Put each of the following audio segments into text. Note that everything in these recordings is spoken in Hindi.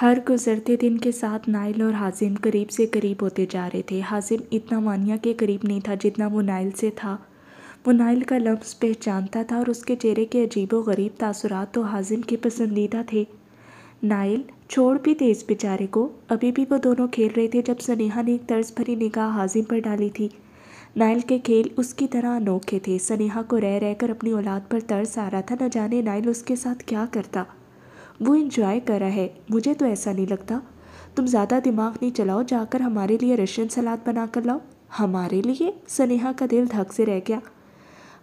हर गुजरते दिन के साथ नाइल और हाजिम करीब से करीब होते जा रहे थे हाजिम इतना मानिया के करीब नहीं था जितना वो नाइल से था वो नाइल का लफ्स पहचानता था और उसके चेहरे के अजीब व गरीब तासुरात तो हाजिम के पसंदीदा थे नाइल छोड़ भी थे इस बेचारे को अभी भी वो दोनों खेल रहे थे जब सनेहा ने एक तर्ज भरी निगाह हाजिम पर डाली थी नाइल के खेल उसकी तरह अनोखे थे सनेहा को रह रहकर अपनी औलाद पर तर्स आ रहा था न जाने नाइल उसके साथ क्या करता वो इन्जॉय कर रहा है मुझे तो ऐसा नहीं लगता तुम ज़्यादा दिमाग नहीं चलाओ जाकर हमारे लिए रशियन सलाद बना कर लाओ हमारे लिए सनेहा का दिल धक से रह गया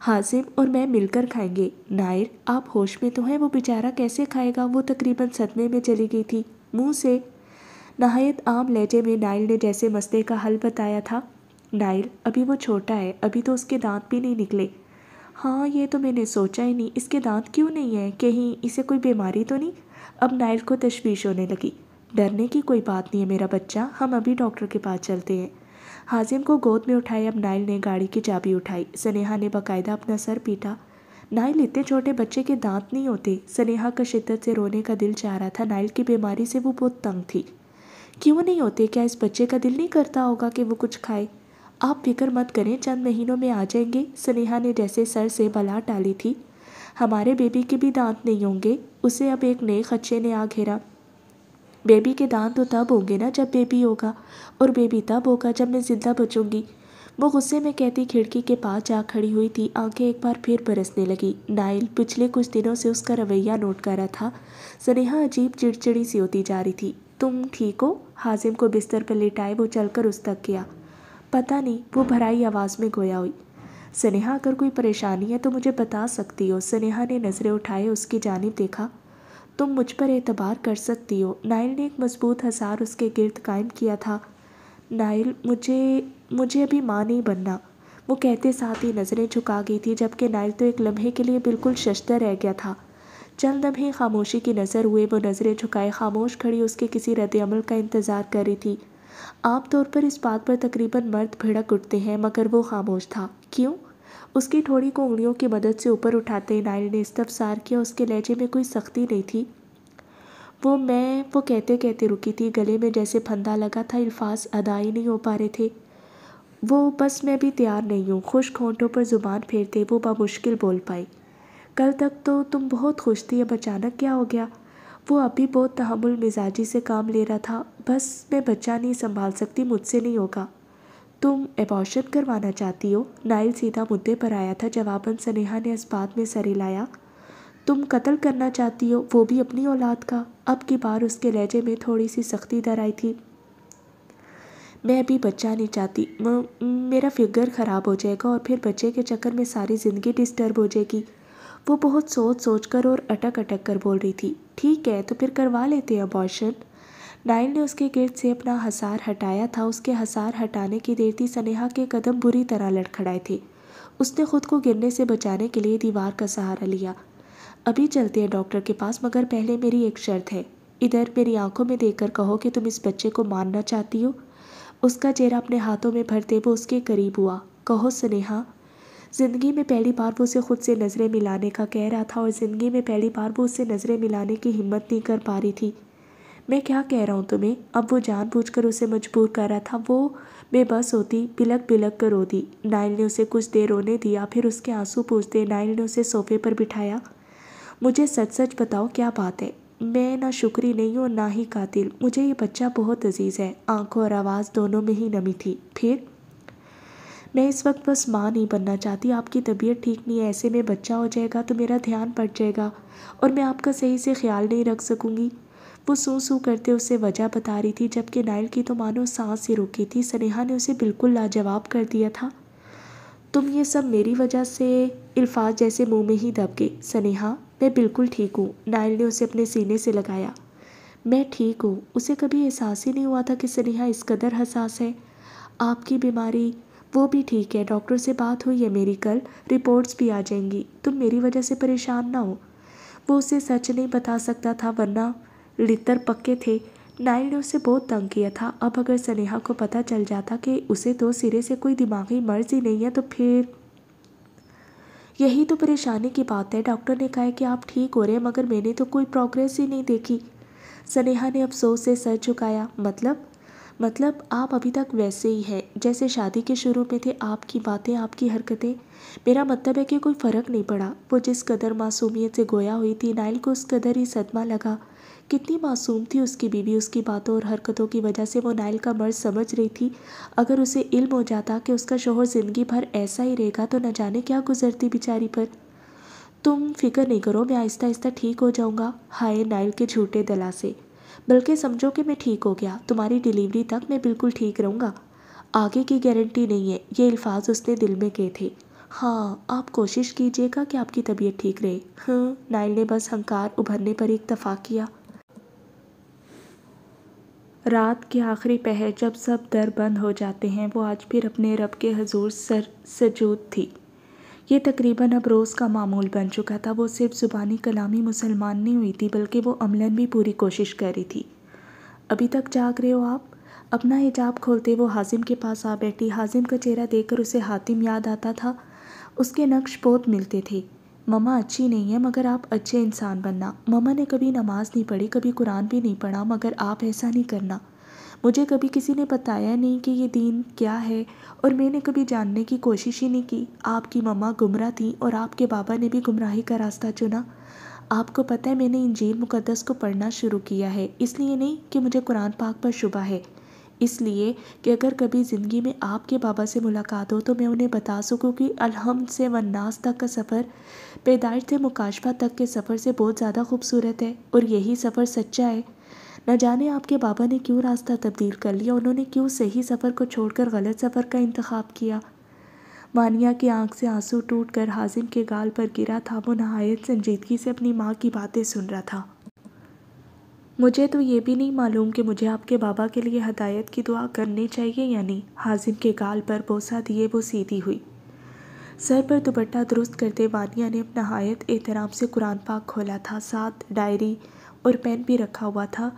हाजिम और मैं मिलकर खाएंगे नायर आप होश में तो हैं वो बेचारा कैसे खाएगा वो तकरीबन सदमे में चली गई थी मुंह से नहायत आम लहजे में नायल ने जैसे मसले का हल बताया था नायल अभी वो छोटा है अभी तो उसके दांत भी नहीं निकले हाँ ये तो मैंने सोचा ही नहीं इसके दांत क्यों नहीं है कहीं इसे कोई बीमारी तो नहीं अब नायल को तशवीश होने लगी डरने की कोई बात नहीं है मेरा बच्चा हम अभी डॉक्टर के पास चलते हैं हाजिम को गोद में उठाए अब नाइल ने गाड़ी की चाबी उठाई सनेहा ने बाकायदा अपना सर पीटा नाइल इतने छोटे बच्चे के दांत नहीं होते सनेहा का शिद्दत से रोने का दिल चाह रहा था नाइल की बीमारी से वो बहुत तंग थी क्यों नहीं होते क्या इस बच्चे का दिल नहीं करता होगा कि वो कुछ खाए आप फिक्र मत करें चंद महीनों में आ जाएंगे सनेहा ने जैसे सर से बला टाली थी हमारे बेबी के भी दांत नहीं होंगे उसे अब एक नए खच्चे ने आ घेरा बेबी के दांत तो तब होंगे ना जब बेबी होगा और बेबी तब होगा जब मैं ज़िंदा बचूंगी वो गुस्से में कहती खिड़की के पास जा खड़ी हुई थी आंखें एक बार फिर बरसने लगी नाइल पिछले कुछ दिनों से उसका रवैया नोट कर रहा था स्नेहा अजीब चिड़चिड़ी सी होती जा रही थी तुम ठीक हो हाजिम को बिस्तर पर लेटाए वो चलकर उस तक गया पता नहीं वो भराई आवाज़ में गोया हुई स्नेहा अगर कोई परेशानी है तो मुझे बता सकती हो स्नेहा ने नज़रें उठाए उसकी जानब देखा तुम मुझ पर एतबार कर सकती हो नायल ने एक मजबूत हज़ार उसके गिरद कायम किया था नायल मुझे मुझे अभी माँ नहीं बनना वो कहते साथ ही नज़रें झुका गई थी जबकि नायल तो एक लम्हे के लिए बिल्कुल शशतर रह गया था चंद ही खामोशी की नज़र हुए वो नज़रें झुकाए खामोश खड़ी उसके किसी रदल का इंतज़ार कर रही थी आम तौर पर इस बात पर तकरीबन मर्द भिड़क उठते हैं मगर वो खामोश था क्यों उसकी ठोड़ी को उंगलियों की मदद से ऊपर उठाते ही नायरी ने स्तब सार किया उसके लहजे में कोई सख्ती नहीं थी वो मैं वो कहते कहते रुकी थी गले में जैसे फंदा लगा था अल्फाज अदा ही नहीं हो पा रहे थे वो बस मैं भी तैयार नहीं हूँ खुश घोंटों पर ज़ुबान फेरते वो बामुश्किल बोल पाई कल तक तो तुम बहुत खुश थी अब अचानक क्या हो गया वो अभी बहुत तहमुल मिजाजी से काम ले रहा था बस मैं बच्चा नहीं संभाल सकती मुझसे नहीं होगा तुम एबॉर्शन करवाना चाहती हो नाइल सीधा मुद्दे पर आया था जवाबन सनेहा ने इस बात में सर हिलाया तुम कत्ल करना चाहती हो वो भी अपनी औलाद का अब की बार उसके लहजे में थोड़ी सी सख्ती दर आई थी मैं अभी बच्चा नहीं चाहती म, मेरा फिगर ख़राब हो जाएगा और फिर बच्चे के चक्कर में सारी ज़िंदगी डिस्टर्ब हो जाएगी वो बहुत सोच सोच कर और अटक अटक कर बोल रही थी ठीक है तो फिर करवा लेते हैं अबॉर्शन नायल ने उसके गिर्द से अपना हसार हटाया था उसके हसार हटाने की देर थी स्नेहा के कदम बुरी तरह लड़खड़ाए थे उसने खुद को गिरने से बचाने के लिए दीवार का सहारा लिया अभी चलते हैं डॉक्टर के पास मगर पहले मेरी एक शर्त है इधर मेरी आंखों में देखकर कहो कि तुम इस बच्चे को मारना चाहती हो उसका चेहरा अपने हाथों में भरते वो उसके करीब हुआ कहो स्नेहा ज़िंदगी में पहली बार वो उसे खुद से नज़रें मिलाने का कह रहा था और ज़िंदगी में पहली बार वो उससे नज़रें मिलाने की हिम्मत नहीं कर पा रही थी मैं क्या कह रहा हूँ तुम्हें अब वो जानबूझकर उसे मजबूर कर रहा था वो बेबस होती बिलक बिलक कर रोती नायल ने उसे कुछ देर रोने दिया फिर उसके आंसू पूछते नायल ने उसे सोफे पर बिठाया मुझे सच सच बताओ क्या बात है मैं ना शुक्री नहीं हूँ ना ही कातिल मुझे ये बच्चा बहुत अजीज़ है आंखों और आवाज़ दोनों में ही नमी थी फिर मैं इस वक्त बस माँ नहीं बनना चाहती आपकी तबीयत ठीक नहीं है ऐसे में बच्चा हो जाएगा तो मेरा ध्यान पड़ जाएगा और मैं आपका सही से ख्याल नहीं रख सकूँगी वो सू सू करते उसे वजह बता रही थी जबकि नायल की तो मानो सांस ही रुकी थी सनेहा ने उसे बिल्कुल लाजवाब कर दिया था तुम ये सब मेरी वजह से अल्फाज जैसे मुंह में ही दब गए सनेहा मैं बिल्कुल ठीक हूँ नायल ने उसे अपने सीने से लगाया मैं ठीक हूँ उसे कभी एहसास ही नहीं हुआ था कि सनेहा इस कदर हसास है आपकी बीमारी वो भी ठीक है डॉक्टर से बात हुई है मेरी कल रिपोर्ट्स भी आ जाएंगी तुम मेरी वजह से परेशान ना हो वो उसे सच नहीं बता सकता था वरना रितर पक्के थे नाइल ने उसे बहुत तंग किया था अब अगर स्नेहा को पता चल जाता कि उसे तो सिरे से कोई दिमागी मर्ज ही नहीं है तो फिर यही तो परेशानी की बात है डॉक्टर ने कहा कि आप ठीक हो रहे हैं मगर मैंने तो कोई प्रोग्रेस ही नहीं देखी स्नेहा ने अफसोस से सर झुकाया मतलब मतलब आप अभी तक वैसे ही हैं जैसे शादी के शुरू में थे आपकी बातें आपकी हरकतें मेरा मतलब है कि कोई फ़र्क नहीं पड़ा वो जिस कदर मासूमियत से गोया हुई थी नाइल को उस कदर ही सदमा लगा कितनी मासूम थी उसकी बीवी उसकी बातों और हरकतों की वजह से वो नायल का मर्ज समझ रही थी अगर उसे इल्म हो जाता कि उसका शोहर ज़िंदगी भर ऐसा ही रहेगा तो न जाने क्या गुजरती बेचारी पर तुम फिक्र नहीं करो मैं आहिस्ता आहिस्ता ठीक हो जाऊँगा हाय नायल के झूठे दला से बल्कि समझो कि मैं ठीक हो गया तुम्हारी डिलीवरी तक मैं बिल्कुल ठीक रहूँगा आगे की गारंटी नहीं है ये अल्फाज उसने दिल में कहे थे हाँ आप कोशिश कीजिएगा कि आपकी तबीयत ठीक रहे हाँ हम्म, नायल ने बस हंकार उभरने पर दफ़ा किया रात के आखिरी पहर जब सब दर बंद हो जाते हैं वो आज फिर अपने रब के हजूर सर सजूद थी ये तकरीबन अब रोज़ का मामूल बन चुका था वो सिर्फ ज़ुबानी कलामी मुसलमान नहीं हुई थी बल्कि वो अमलन भी पूरी कोशिश कर रही थी अभी तक जाग रहे हो आप अपना हिजाब खोलते वो हाजिम के पास आ बैठी हाजिम का चेहरा देखकर उसे हातिम याद आता था उसके नक्श बहुत मिलते थे ममा अच्छी नहीं है मगर आप अच्छे इंसान बनना ममा ने कभी नमाज़ नहीं पढ़ी कभी कुरान भी नहीं पढ़ा मगर आप ऐसा नहीं करना मुझे कभी किसी ने बताया नहीं कि ये दीन क्या है और मैंने कभी जानने की कोशिश ही नहीं की आपकी ममा गुमराह थी और आपके बाबा ने भी गुमराही का रास्ता चुना आपको पता है मैंने इंजील मुकद्दस को पढ़ना शुरू किया है इसलिए नहीं कि मुझे कुरान पाक पर शुबा है इसलिए कि अगर कभी ज़िंदगी में आपके बाबा से मुलाकात हो तो मैं उन्हें बता सकूँ कि अलहमद से वन्नास तक का सफ़र पैदाइश से मुकाशफा तक के सफ़र से बहुत ज़्यादा खूबसूरत है और यही सफ़र सच्चा है न जाने आपके बाबा ने क्यों रास्ता तब्दील कर लिया उन्होंने क्यों सही सफ़र को छोड़कर गलत सफ़र का इंतखब किया मानिया की आंख से आंसू टूट कर हाजिम के गाल पर गिरा था वो नहायत संजीदगी से अपनी माँ की बातें सुन रहा था मुझे तो ये भी नहीं मालूम कि मुझे आपके बाबा के लिए हदायत की दुआ करनी चाहिए या नहीं हाजिम के गाल पर बोसा दिए वो सीधी हुई सर पर दुपट्टा दुरुस्त करते वानिया ने अपना हायत एहतराम से कुरान पाक खोला था साथ डायरी और पेन भी रखा हुआ था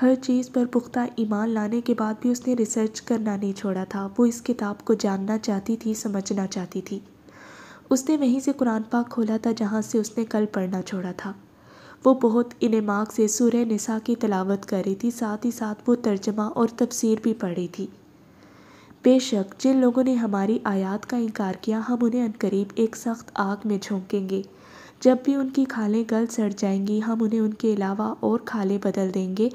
हर चीज़ पर पुख्ता ईमान लाने के बाद भी उसने रिसर्च करना नहीं छोड़ा था वो इस किताब को जानना चाहती थी समझना चाहती थी उसने वहीं से कुरान पाक खोला था जहाँ से उसने कल पढ़ना छोड़ा था वो बहुत इनमाक से सुर नसा की तलावत कर रही थी साथ ही साथ वो तर्जमा और तफसीर भी पढ़ी थी बेशक जिन लोगों ने हमारी आयात का इनकार किया हम उन्हें अनकरीब एक सख्त आग में झोंकेंगे जब भी उनकी खालें गल सड़ जाएंगी हम उन्हें उनके अलावा और खालें बदल देंगे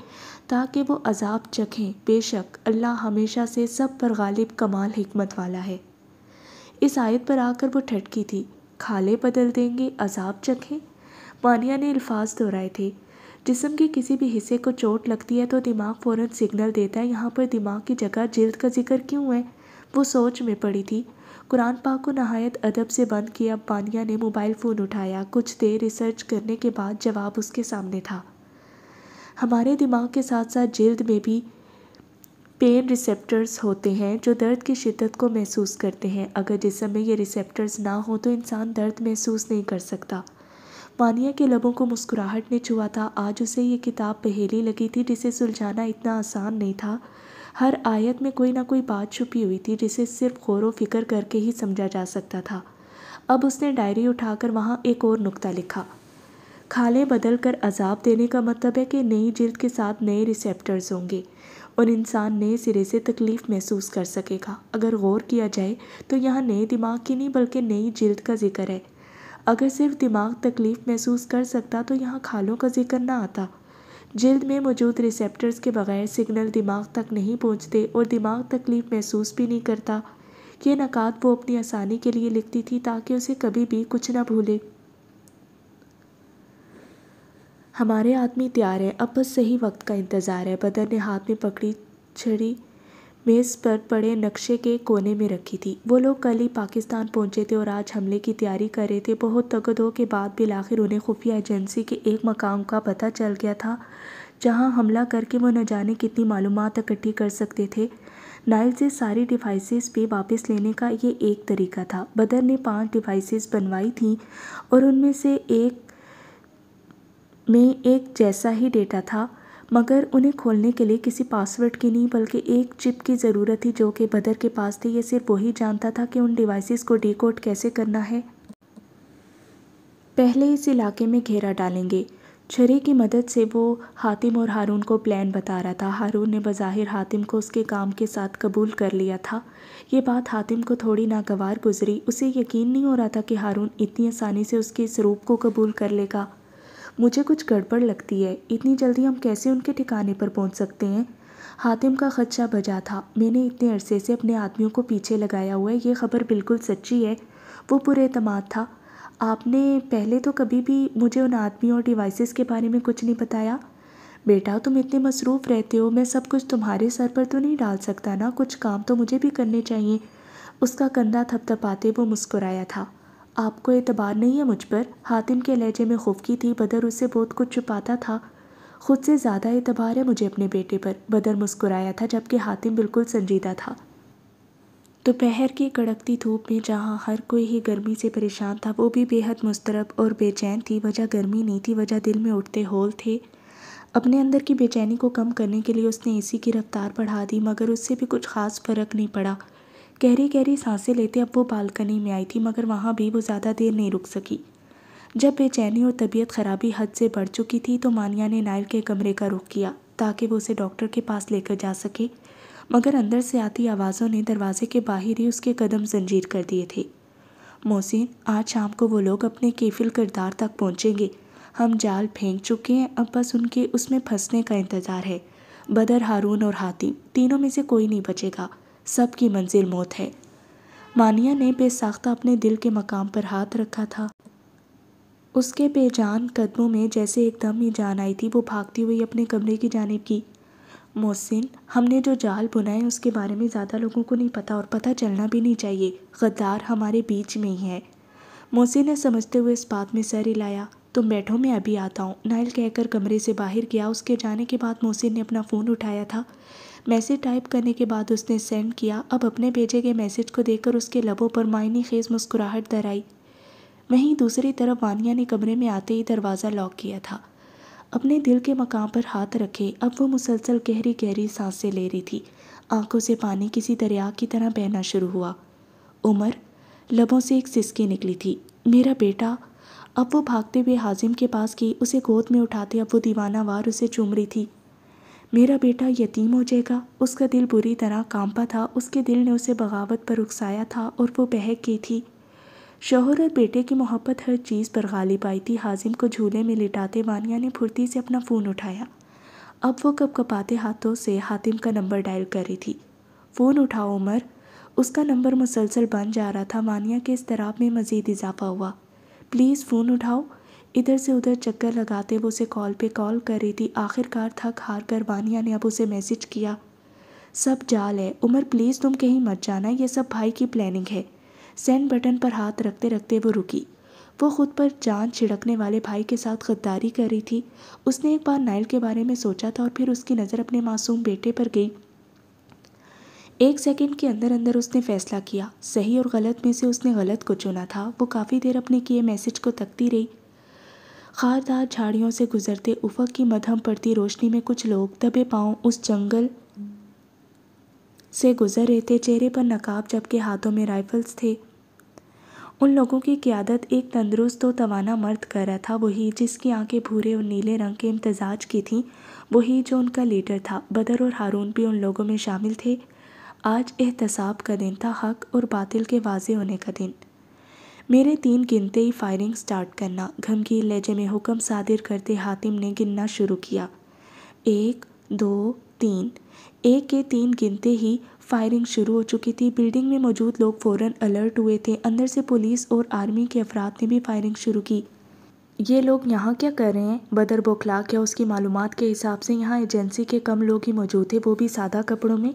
ताकि वो अजाब चखें बेशक अल्लाह हमेशा से सब पर गालिब कमाल हमत वाला है इस आयत पर आकर वो ठटकी थी खाले बदल देंगे अजाब चखें मानिया ने अल्फाज दोहराए थे जिसम के किसी भी हिस्से को चोट लगती है तो दिमाग फ़ौरन सिग्नल देता है यहाँ पर दिमाग की जगह जल्द का जिक्र क्यों है वो सोच में पड़ी थी कुरान पाक को नहायत अदब से बंद किया पानिया ने मोबाइल फ़ोन उठाया कुछ देर रिसर्च करने के बाद जवाब उसके सामने था हमारे दिमाग के साथ साथ जल्द में भी पेन रिसेप्टर्स होते हैं जो दर्द की शिदत को महसूस करते हैं अगर जिसम में ये रिसेप्टर्स ना हो तो इंसान दर्द महसूस नहीं कर सकता वानिया के लबों को मुस्कुराहट ने छुआ था आज उसे ये किताब पहेली लगी थी जिसे सुलझाना इतना आसान नहीं था हर आयत में कोई ना कोई बात छुपी हुई थी जिसे सिर्फ गौर फिक्र करके ही समझा जा सकता था अब उसने डायरी उठाकर वहाँ एक और नुक्ता लिखा खाले बदल कर अजाब देने का मतलब है कि नई जिल्द के साथ नए रिसेप्टर्स होंगे और इंसान नए सिरे से तकलीफ़ महसूस कर सकेगा अगर गौर किया जाए तो यहाँ नए दिमाग की नहीं बल्कि नई जिल्द का जिक्र है अगर सिर्फ दिमाग तकलीफ महसूस कर सकता तो यहाँ खालों का जिक्र ना आता जल्द में मौजूद रिसेप्टर्स के बगैर सिग्नल दिमाग तक नहीं पहुँचते और दिमाग तकलीफ महसूस भी नहीं करता ये नक़ात वो अपनी आसानी के लिए लिखती थी ताकि उसे कभी भी कुछ ना भूले हमारे आदमी तैयार हैं अब बस सही वक्त का इंतज़ार है बदर ने हाथ में पकड़ी छड़ी मेज़ पर पड़े नक्शे के कोने में रखी थी वो लोग कल ही पाकिस्तान पहुंचे थे और आज हमले की तैयारी कर रहे थे बहुत तगदों के बाद भी आखिर उन्हें खुफिया एजेंसी के एक मकाम का पता चल गया था जहां हमला करके वो न जाने कितनी मालूम इकट्ठी कर सकते थे नाइल से सारी डिवाइसेस पे वापस लेने का ये एक तरीका था बदर ने पांच डिवाइसेस बनवाई थी और उनमें से एक में एक जैसा ही डेटा था मगर उन्हें खोलने के लिए किसी पासवर्ड की नहीं बल्कि एक चिप की ज़रूरत थी जो कि बदर के पास थी ये सिर्फ वही जानता था कि उन डिवाइसेस को डिकोड कैसे करना है पहले इस इलाके में घेरा डालेंगे छरी की मदद से वो हातिम और हारून को प्लान बता रहा था हारून ने बज़ाहिर हातिम को उसके काम के साथ कबूल कर लिया था ये बात हातिम को थोड़ी नागवार गुजरी उसे यकीन नहीं हो रहा था कि हारून इतनी आसानी से उसके इस रूप को कबूल कर लेगा मुझे कुछ गड़बड़ लगती है इतनी जल्दी हम कैसे उनके ठिकाने पर पहुंच सकते हैं हातिम का खदशा बजा था मैंने इतने अरसे से अपने आदमियों को पीछे लगाया हुआ है ये खबर बिल्कुल सच्ची है वो पूरे अतमाद था आपने पहले तो कभी भी मुझे उन आदमियों और डिवाइसेस के बारे में कुछ नहीं बताया बेटा तुम इतने मसरूफ़ रहते हो मैं सब कुछ तुम्हारे सर पर तो नहीं डाल सकता ना कुछ काम तो मुझे भी करने चाहिए उसका कंधा थपथपाते वो मुस्कुराया था आपको एतबार नहीं है मुझ पर हातिम के लहजे में खुफकी थी बदर उससे बहुत कुछ छुपाता था खुद से ज़्यादा एतबार है मुझे अपने बेटे पर बदर मुस्कुराया था जबकि हातिम बिल्कुल संजीदा था दोपहर की कड़कती धूप में जहाँ हर कोई ही गर्मी से परेशान था वो भी बेहद मुस्तरब और बेचैन थी वजह गर्मी नहीं थी वजह दिल में उठते होल थे अपने अंदर की बेचैनी को कम करने के लिए उसने एसी की रफ्तार बढ़ा दी मगर उससे भी कुछ खास फर्क नहीं पड़ा गहरी गहरी सांसें लेते अब वो बालकनी में आई थी मगर वहाँ भी वो ज़्यादा देर नहीं रुक सकी जब बेचैनी और तबीयत खराबी हद से बढ़ चुकी थी तो मानिया ने नायल के कमरे का रुख किया ताकि वो उसे डॉक्टर के पास लेकर जा सके मगर अंदर से आती आवाज़ों ने दरवाजे के बाहर ही उसके कदम जंजीर कर दिए थे मोहसिन आज शाम को वो लोग अपने केफिल किरदार तक पहुँचेंगे हम जाल फेंक चुके हैं अब बस उनके उसमें फंसने का इंतज़ार है बदर हारून और हाथी तीनों में से कोई नहीं बचेगा सब की मंजिल मौत है मानिया ने बेसाख्ता अपने दिल के मकाम पर हाथ रखा था उसके बेजान कदमों में जैसे एकदम ही जान आई थी वो भागती हुई अपने कमरे की जानब की मोहसिन हमने जो जाल बुना है उसके बारे में ज़्यादा लोगों को नहीं पता और पता चलना भी नहीं चाहिए गद्दार हमारे बीच में ही है मोहसिन ने समझते हुए इस बात में सर हिलाया तुम बैठो मैं अभी आता हूँ नाइल कहकर कमरे से बाहर गया उसके जाने के बाद मोहसिन ने अपना फ़ोन उठाया था मैसेज टाइप करने के बाद उसने सेंड किया अब अपने भेजे गए मैसेज को देखकर उसके लबों पर मायनी खेज मुस्कुराहट दर आई वहीं दूसरी तरफ वानिया ने कमरे में आते ही दरवाज़ा लॉक किया था अपने दिल के मकाम पर हाथ रखे अब वो मुसलसल गहरी गहरी सांसें ले रही थी आंखों से पानी किसी दरिया की तरह बहना शुरू हुआ उमर लबों से एक सिसकी निकली थी मेरा बेटा अब वो भागते हुए हाजिम के पास गई उसे गोद में उठाते अब वो दीवाना वार उसे चूम रही थी मेरा बेटा यतीम हो जाएगा उसका दिल बुरी तरह कांपा था उसके दिल ने उसे बगावत पर उकसाया था और वो बहक गई थी शोहर और बेटे की मोहब्बत हर चीज़ पर गालिब आई थी हाजिम को झूले में लिटाते वानिया ने फुर्ती से अपना फ़ोन उठाया अब वो कप कपाते हाथों से हातिम का नंबर डायल कर रही थी फ़ोन उठाओ उमर उसका नंबर मुसलसल बन जा रहा था वानिया के इस तराब में मज़ीद इजाफा हुआ प्लीज़ फ़ोन उठाओ इधर से उधर चक्कर लगाते वो उसे कॉल पे कॉल कर रही थी आखिरकार थक हार कर वानिया ने अब उसे मैसेज किया सब जाल है उमर प्लीज़ तुम कहीं मत जाना ये सब भाई की प्लानिंग है सेंड बटन पर हाथ रखते रखते वो रुकी वो खुद पर जान छिड़कने वाले भाई के साथ गद्दारी कर रही थी उसने एक बार नाइल के बारे में सोचा था और फिर उसकी नज़र अपने मासूम बेटे पर गई एक सेकंड के अंदर अंदर उसने फैसला किया सही और गलत में से उसने गलत को चुना था वो काफ़ी देर अपने किए मैसेज को तकती रही खारदार झाड़ियों से गुजरते उफक की मधम पड़ती रोशनी में कुछ लोग दबे पाँव उस जंगल से गुजर रहे थे चेहरे पर नकाब जबकि हाथों में राइफल्स थे उन लोगों की क्यादत एक तंदरुस्त और तवाना मर्द कर रहा था वही जिसकी आंखें भूरे और नीले रंग के इम्तजाज की थीं वही जो उनका लीडर था बदर और हारून भी उन लोगों में शामिल थे आज एहतसाब का दिन था हक और बातिल के वाजे होने का दिन मेरे तीन गिनते ही फायरिंग स्टार्ट करना घमकी लहजे में हुक्म सादिर करते हातिम ने गिनना शुरू किया एक दो तीन एक के तीन गिनते ही फायरिंग शुरू हो चुकी थी बिल्डिंग में मौजूद लोग फ़ौरन अलर्ट हुए थे अंदर से पुलिस और आर्मी के अफराद ने भी फायरिंग शुरू की ये लोग यहाँ क्या कर रहे हैं बदर बोखला क्या उसकी मालूम के हिसाब से यहाँ एजेंसी के कम लोग ही मौजूद थे वो भी सादा कपड़ों में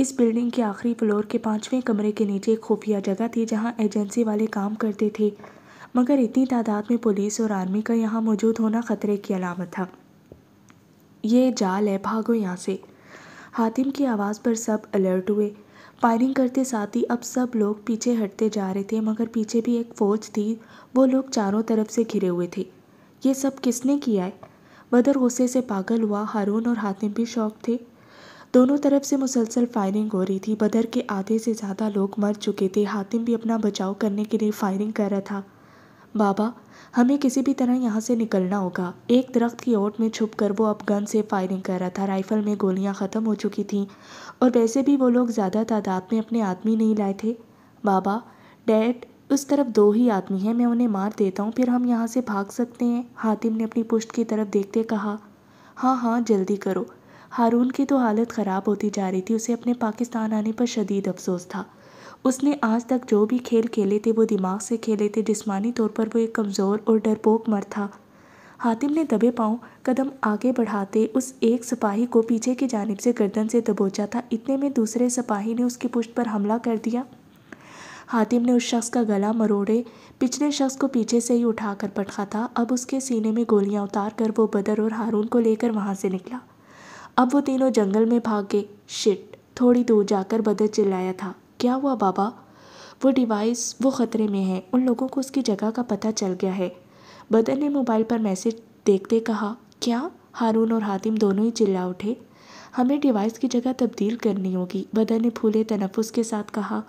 इस बिल्डिंग के आखिरी फ्लोर के पांचवें कमरे के नीचे एक खुफिया जगह थी जहां एजेंसी वाले काम करते थे मगर इतनी तादाद में पुलिस और आर्मी का यहाँ मौजूद होना खतरे की अलामत था ये जाल है भागो यहाँ से हातिम की आवाज़ पर सब अलर्ट हुए फायरिंग करते साथ ही अब सब लोग पीछे हटते जा रहे थे मगर पीछे भी एक फ़ौज थी वो लोग चारों तरफ से घिरे हुए थे ये सब किसने किया है बदर गुस्से से पागल हुआ हारून और हातिम भी शौक थे दोनों तरफ से मुसलसल फायरिंग हो रही थी बदर के आधे से ज़्यादा लोग मर चुके थे हातिम भी अपना बचाव करने के लिए फायरिंग कर रहा था बाबा हमें किसी भी तरह यहाँ से निकलना होगा एक दरख्त की ओट में छुप कर वो अब गन से फायरिंग कर रहा था राइफल में गोलियाँ ख़त्म हो चुकी थीं और वैसे भी वो लोग ज़्यादा तादाद में अपने आदमी नहीं लाए थे बाबा डैड उस तरफ दो ही आदमी हैं मैं उन्हें मार देता हूँ फिर हम यहाँ से भाग सकते हैं हातिम ने अपनी पुष्ट की तरफ देखते कहा हाँ हाँ जल्दी करो हारून की तो हालत ख़राब होती जा रही थी उसे अपने पाकिस्तान आने पर शदीद अफसोस था उसने आज तक जो भी खेल खेले थे वो दिमाग से खेले थे जिसमानी तौर पर वो एक कमज़ोर और डरपोक मर था हातिम ने दबे पाँव कदम आगे बढ़ाते उस एक सिपाही को पीछे की जानब से गर्दन से दबोचा था इतने में दूसरे सिपाही ने उसकी पुष्ट पर हमला कर दिया हातिम ने उस शख्स का गला मरोड़े पिछले शख्स को पीछे से ही उठा कर पटखा था अब उसके सीने में गोलियां उतार कर वो बदर और हारून को लेकर वहाँ से निकला अब वो तीनों जंगल में भाग गए शिट थोड़ी दूर जाकर बदर चिल्लाया था क्या हुआ बाबा वो डिवाइस वो ख़तरे में है उन लोगों को उसकी जगह का पता चल गया है बदर ने मोबाइल पर मैसेज देखते कहा क्या हारून और हातिम दोनों ही चिल्ला उठे हमें डिवाइस की जगह तब्दील करनी होगी बदर ने फूले तनफुस के साथ कहा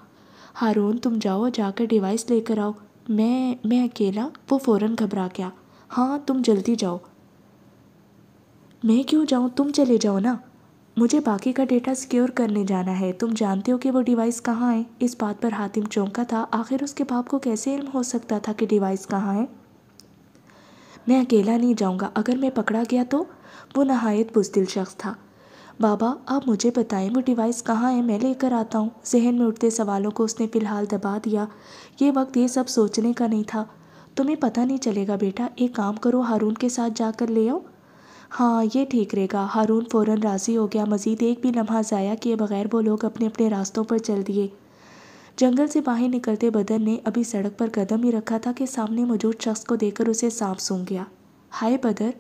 हारून तुम जाओ जाकर डिवाइस लेकर आओ मैं मैं अकेला वो फ़ौरन घबरा गया हाँ तुम जल्दी जाओ मैं क्यों जाऊँ तुम चले जाओ ना मुझे बाकी का डेटा सिक्योर करने जाना है तुम जानते हो कि वो डिवाइस कहाँ है इस बात पर हातिम चौंका था आखिर उसके बाप को कैसे इल्म हो सकता था कि डिवाइस कहाँ है मैं अकेला नहीं जाऊँगा अगर मैं पकड़ा गया तो वो नहायत बुजदिल शख्स था बाबा आप मुझे बताएं वो डिवाइस कहाँ है मैं लेकर आता हूँ जहन में उठते सवालों को उसने फ़िलहाल दबा दिया ये वक्त ये सब सोचने का नहीं था तुम्हें पता नहीं चलेगा बेटा एक काम करो हारून के साथ जाकर ले आओ हाँ ये ठीक रहेगा हारून फ़ौरन राज़ी हो गया मज़ीद एक भी लम्हा ज़ाया किए बगैर वो लोग अपने अपने रास्तों पर चल दिए जंगल से बाहर निकलते बदन ने अभी सड़क पर कदम ही रखा था कि सामने मौजूद शख्स को देखकर उसे सांप सूंघ गया हाय बदर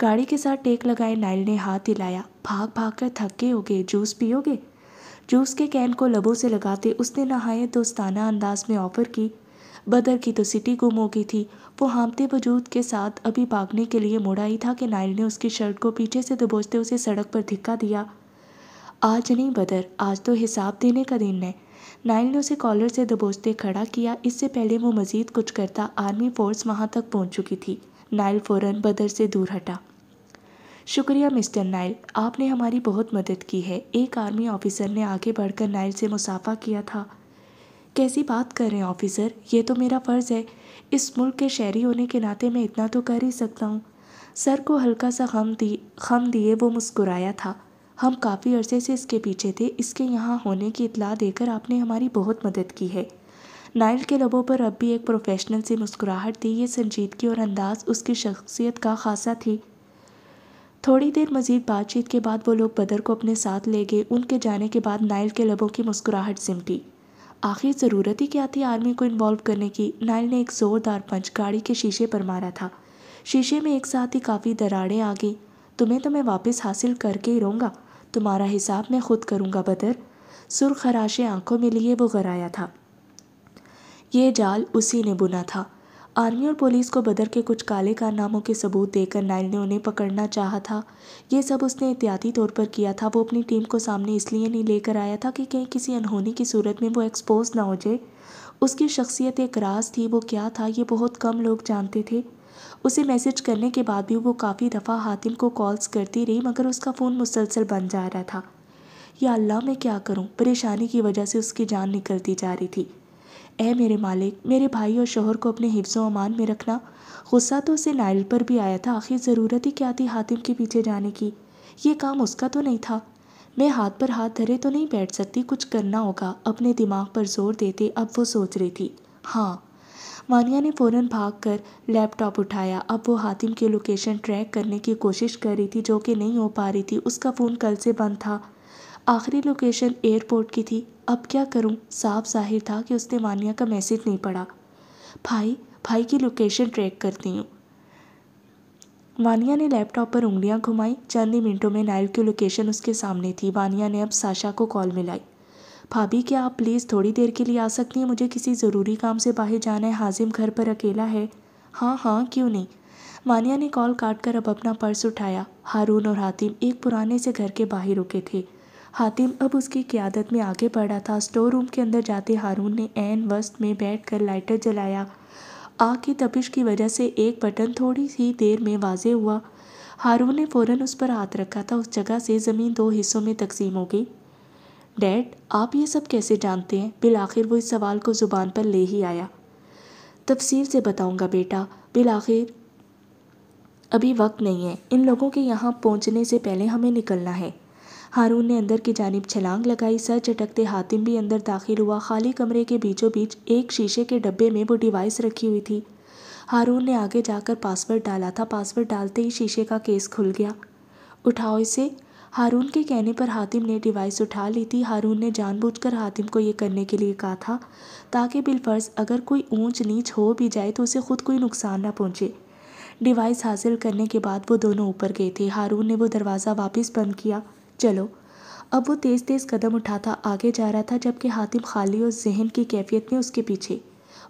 गाड़ी के साथ टेक लगाए नाइल ने हाथ हिलाया भाग भाग कर थके हो गए जूस पियोगे जूस के कैन को लबों से लगाते उसने नहाए दोस्ताना अंदाज में ऑफर की बदर की तो सिटी गुम हो गई थी वो हामते वजूद के साथ अभी भागने के लिए मुड़ा ही था कि नायल ने उसकी शर्ट को पीछे से दबोचते उसे सड़क पर धिक्का दिया आज नहीं बदर आज तो हिसाब देने का दिन है नायल ने उसे कॉलर से दबोचते खड़ा किया इससे पहले वो मज़ीद कुछ करता आर्मी फोर्स वहाँ तक पहुँच चुकी थी नायल फ़ौरन बदर से दूर हटा शुक्रिया मिस्टर नायल आपने हमारी बहुत मदद की है एक आर्मी ऑफिसर ने आगे बढ़कर नायल से मुसाफा किया था कैसी बात कर रहे हैं ऑफिसर ये तो मेरा फ़र्ज़ है इस मुल्क के शहरी होने के नाते मैं इतना तो कर ही सकता हूँ सर को हल्का सा हम दी हम दिए वो मुस्कुराया था हम काफ़ी अरसे से इसके पीछे थे इसके यहाँ होने की इतला देकर आपने हमारी बहुत मदद की है नाइल के लबों पर अब भी एक प्रोफेशनल सी मुस्कुराहट थी ये संजीदगी और अंदाज उसकी शख्सियत का खासा थी थोड़ी देर मजीद बातचीत के बाद वो लोग बदर को अपने साथ ले गए उनके जाने के बाद नाइल के लबों की मुस्कुराहट सिमटी आखिर ज़रूरत ही क्या थी आर्मी को इन्वॉल्व करने की नाइल ने एक ज़ोरदार पंच गाड़ी के शीशे पर मारा था शीशे में एक साथ ही काफ़ी दरारें आ गई तुम्हें तो मैं वापस हासिल करके ही रहूँगा तुम्हारा हिसाब मैं खुद करूँगा बदर सुरख खराशे आंखों में लिए वो आया था ये जाल उसी ने बुना था आर्मी और पुलिस को बदर के कुछ काले कारनामों के सबूत देकर नाइल ने उन्हें पकड़ना चाहा था ये सब उसने एहतियाती तौर पर किया था वो अपनी टीम को सामने इसलिए नहीं लेकर आया था कि कहीं किसी अनहोनी की सूरत में वो एक्सपोज ना हो जाए उसकी शख्सियत एक राज थी वो क्या था ये बहुत कम लोग जानते थे उसे मैसेज करने के बाद भी वो काफ़ी दफ़ा हातिम को कॉल्स करती रही मगर उसका फ़ोन मुसलसल बन जा रहा था या अल्लाह मैं क्या करूँ परेशानी की वजह से उसकी जान निकलती जा रही थी ए मेरे मालिक मेरे भाई और शोहर को अपने हिफ्ज़ अमान में रखना गुस्सा तो उसे नायल पर भी आया था आखिर ज़रूरत ही क्या थी हातिम के पीछे जाने की ये काम उसका तो नहीं था मैं हाथ पर हाथ धरे तो नहीं बैठ सकती कुछ करना होगा अपने दिमाग पर जोर देते अब वो सोच रही थी हाँ मानिया ने फ़ौरन भाग कर लैपटॉप उठाया अब वो हातिम की लोकेशन ट्रैक करने की कोशिश कर रही थी जो कि नहीं हो पा रही थी उसका फ़ोन कल से बंद था आखिरी लोकेशन एयरपोर्ट की थी अब क्या करूं साफ जाहिर था कि उसने वानिया का मैसेज नहीं पढ़ा भाई भाई की लोकेशन ट्रैक करती हूँ वानिया ने लैपटॉप पर उंगलियां घुमाई चंद ही मिनटों में नायल की लोकेशन उसके सामने थी वानिया ने अब साशा को कॉल मिलाई भाभी क्या आप प्लीज़ थोड़ी देर के लिए आ सकती हैं मुझे किसी ज़रूरी काम से बाहर जाना है हाजिम घर पर अकेला है हाँ हाँ क्यों नहीं मानिया ने कॉल काट कर अब अपना पर्स उठाया हारून और हातिम एक पुराने से घर के बाहर रुके थे हातिम अब उसकी क्यादत में आगे बढ़ा था स्टोर रूम के अंदर जाते हारून ने एन वस्त में बैठकर लाइटर जलाया आग की तपिश की वजह से एक बटन थोड़ी सी देर में वाजे हुआ हारून ने फ़ौरन उस पर हाथ रखा था उस जगह से ज़मीन दो हिस्सों में तकसीम हो गई डैड आप ये सब कैसे जानते हैं बिल आखिर वो इस सवाल को ज़ुबान पर ले ही आया तफसील से बताऊंगा बेटा बिल आखिर अभी वक्त नहीं है इन लोगों के यहाँ पहुँचने से पहले हमें निकलना है हारून ने अंदर की जानब छलांग लगाई सर चटकते हातिम भी अंदर दाखिल हुआ खाली कमरे के बीचों बीच एक शीशे के डब्बे में वो डिवाइस रखी हुई थी हारून ने आगे जाकर पासवर्ड डाला था पासवर्ड डालते ही शीशे का केस खुल गया उठाओ इसे हारून के कहने पर हातिम ने डिवाइस उठा ली थी हारून ने जानबूझकर हातिम को ये करने के लिए कहा था ताकि बिलफर्ज अगर कोई ऊंच नीच हो भी जाए तो उसे खुद कोई नुकसान ना पहुंचे डिवाइस हासिल करने के बाद वो दोनों ऊपर गए थे हारून ने वो दरवाज़ा वापस बंद किया चलो अब वो तेज़ तेज़ कदम उठाता आगे जा रहा था जबकि हातिम खाली और जहन की कैफियत में उसके पीछे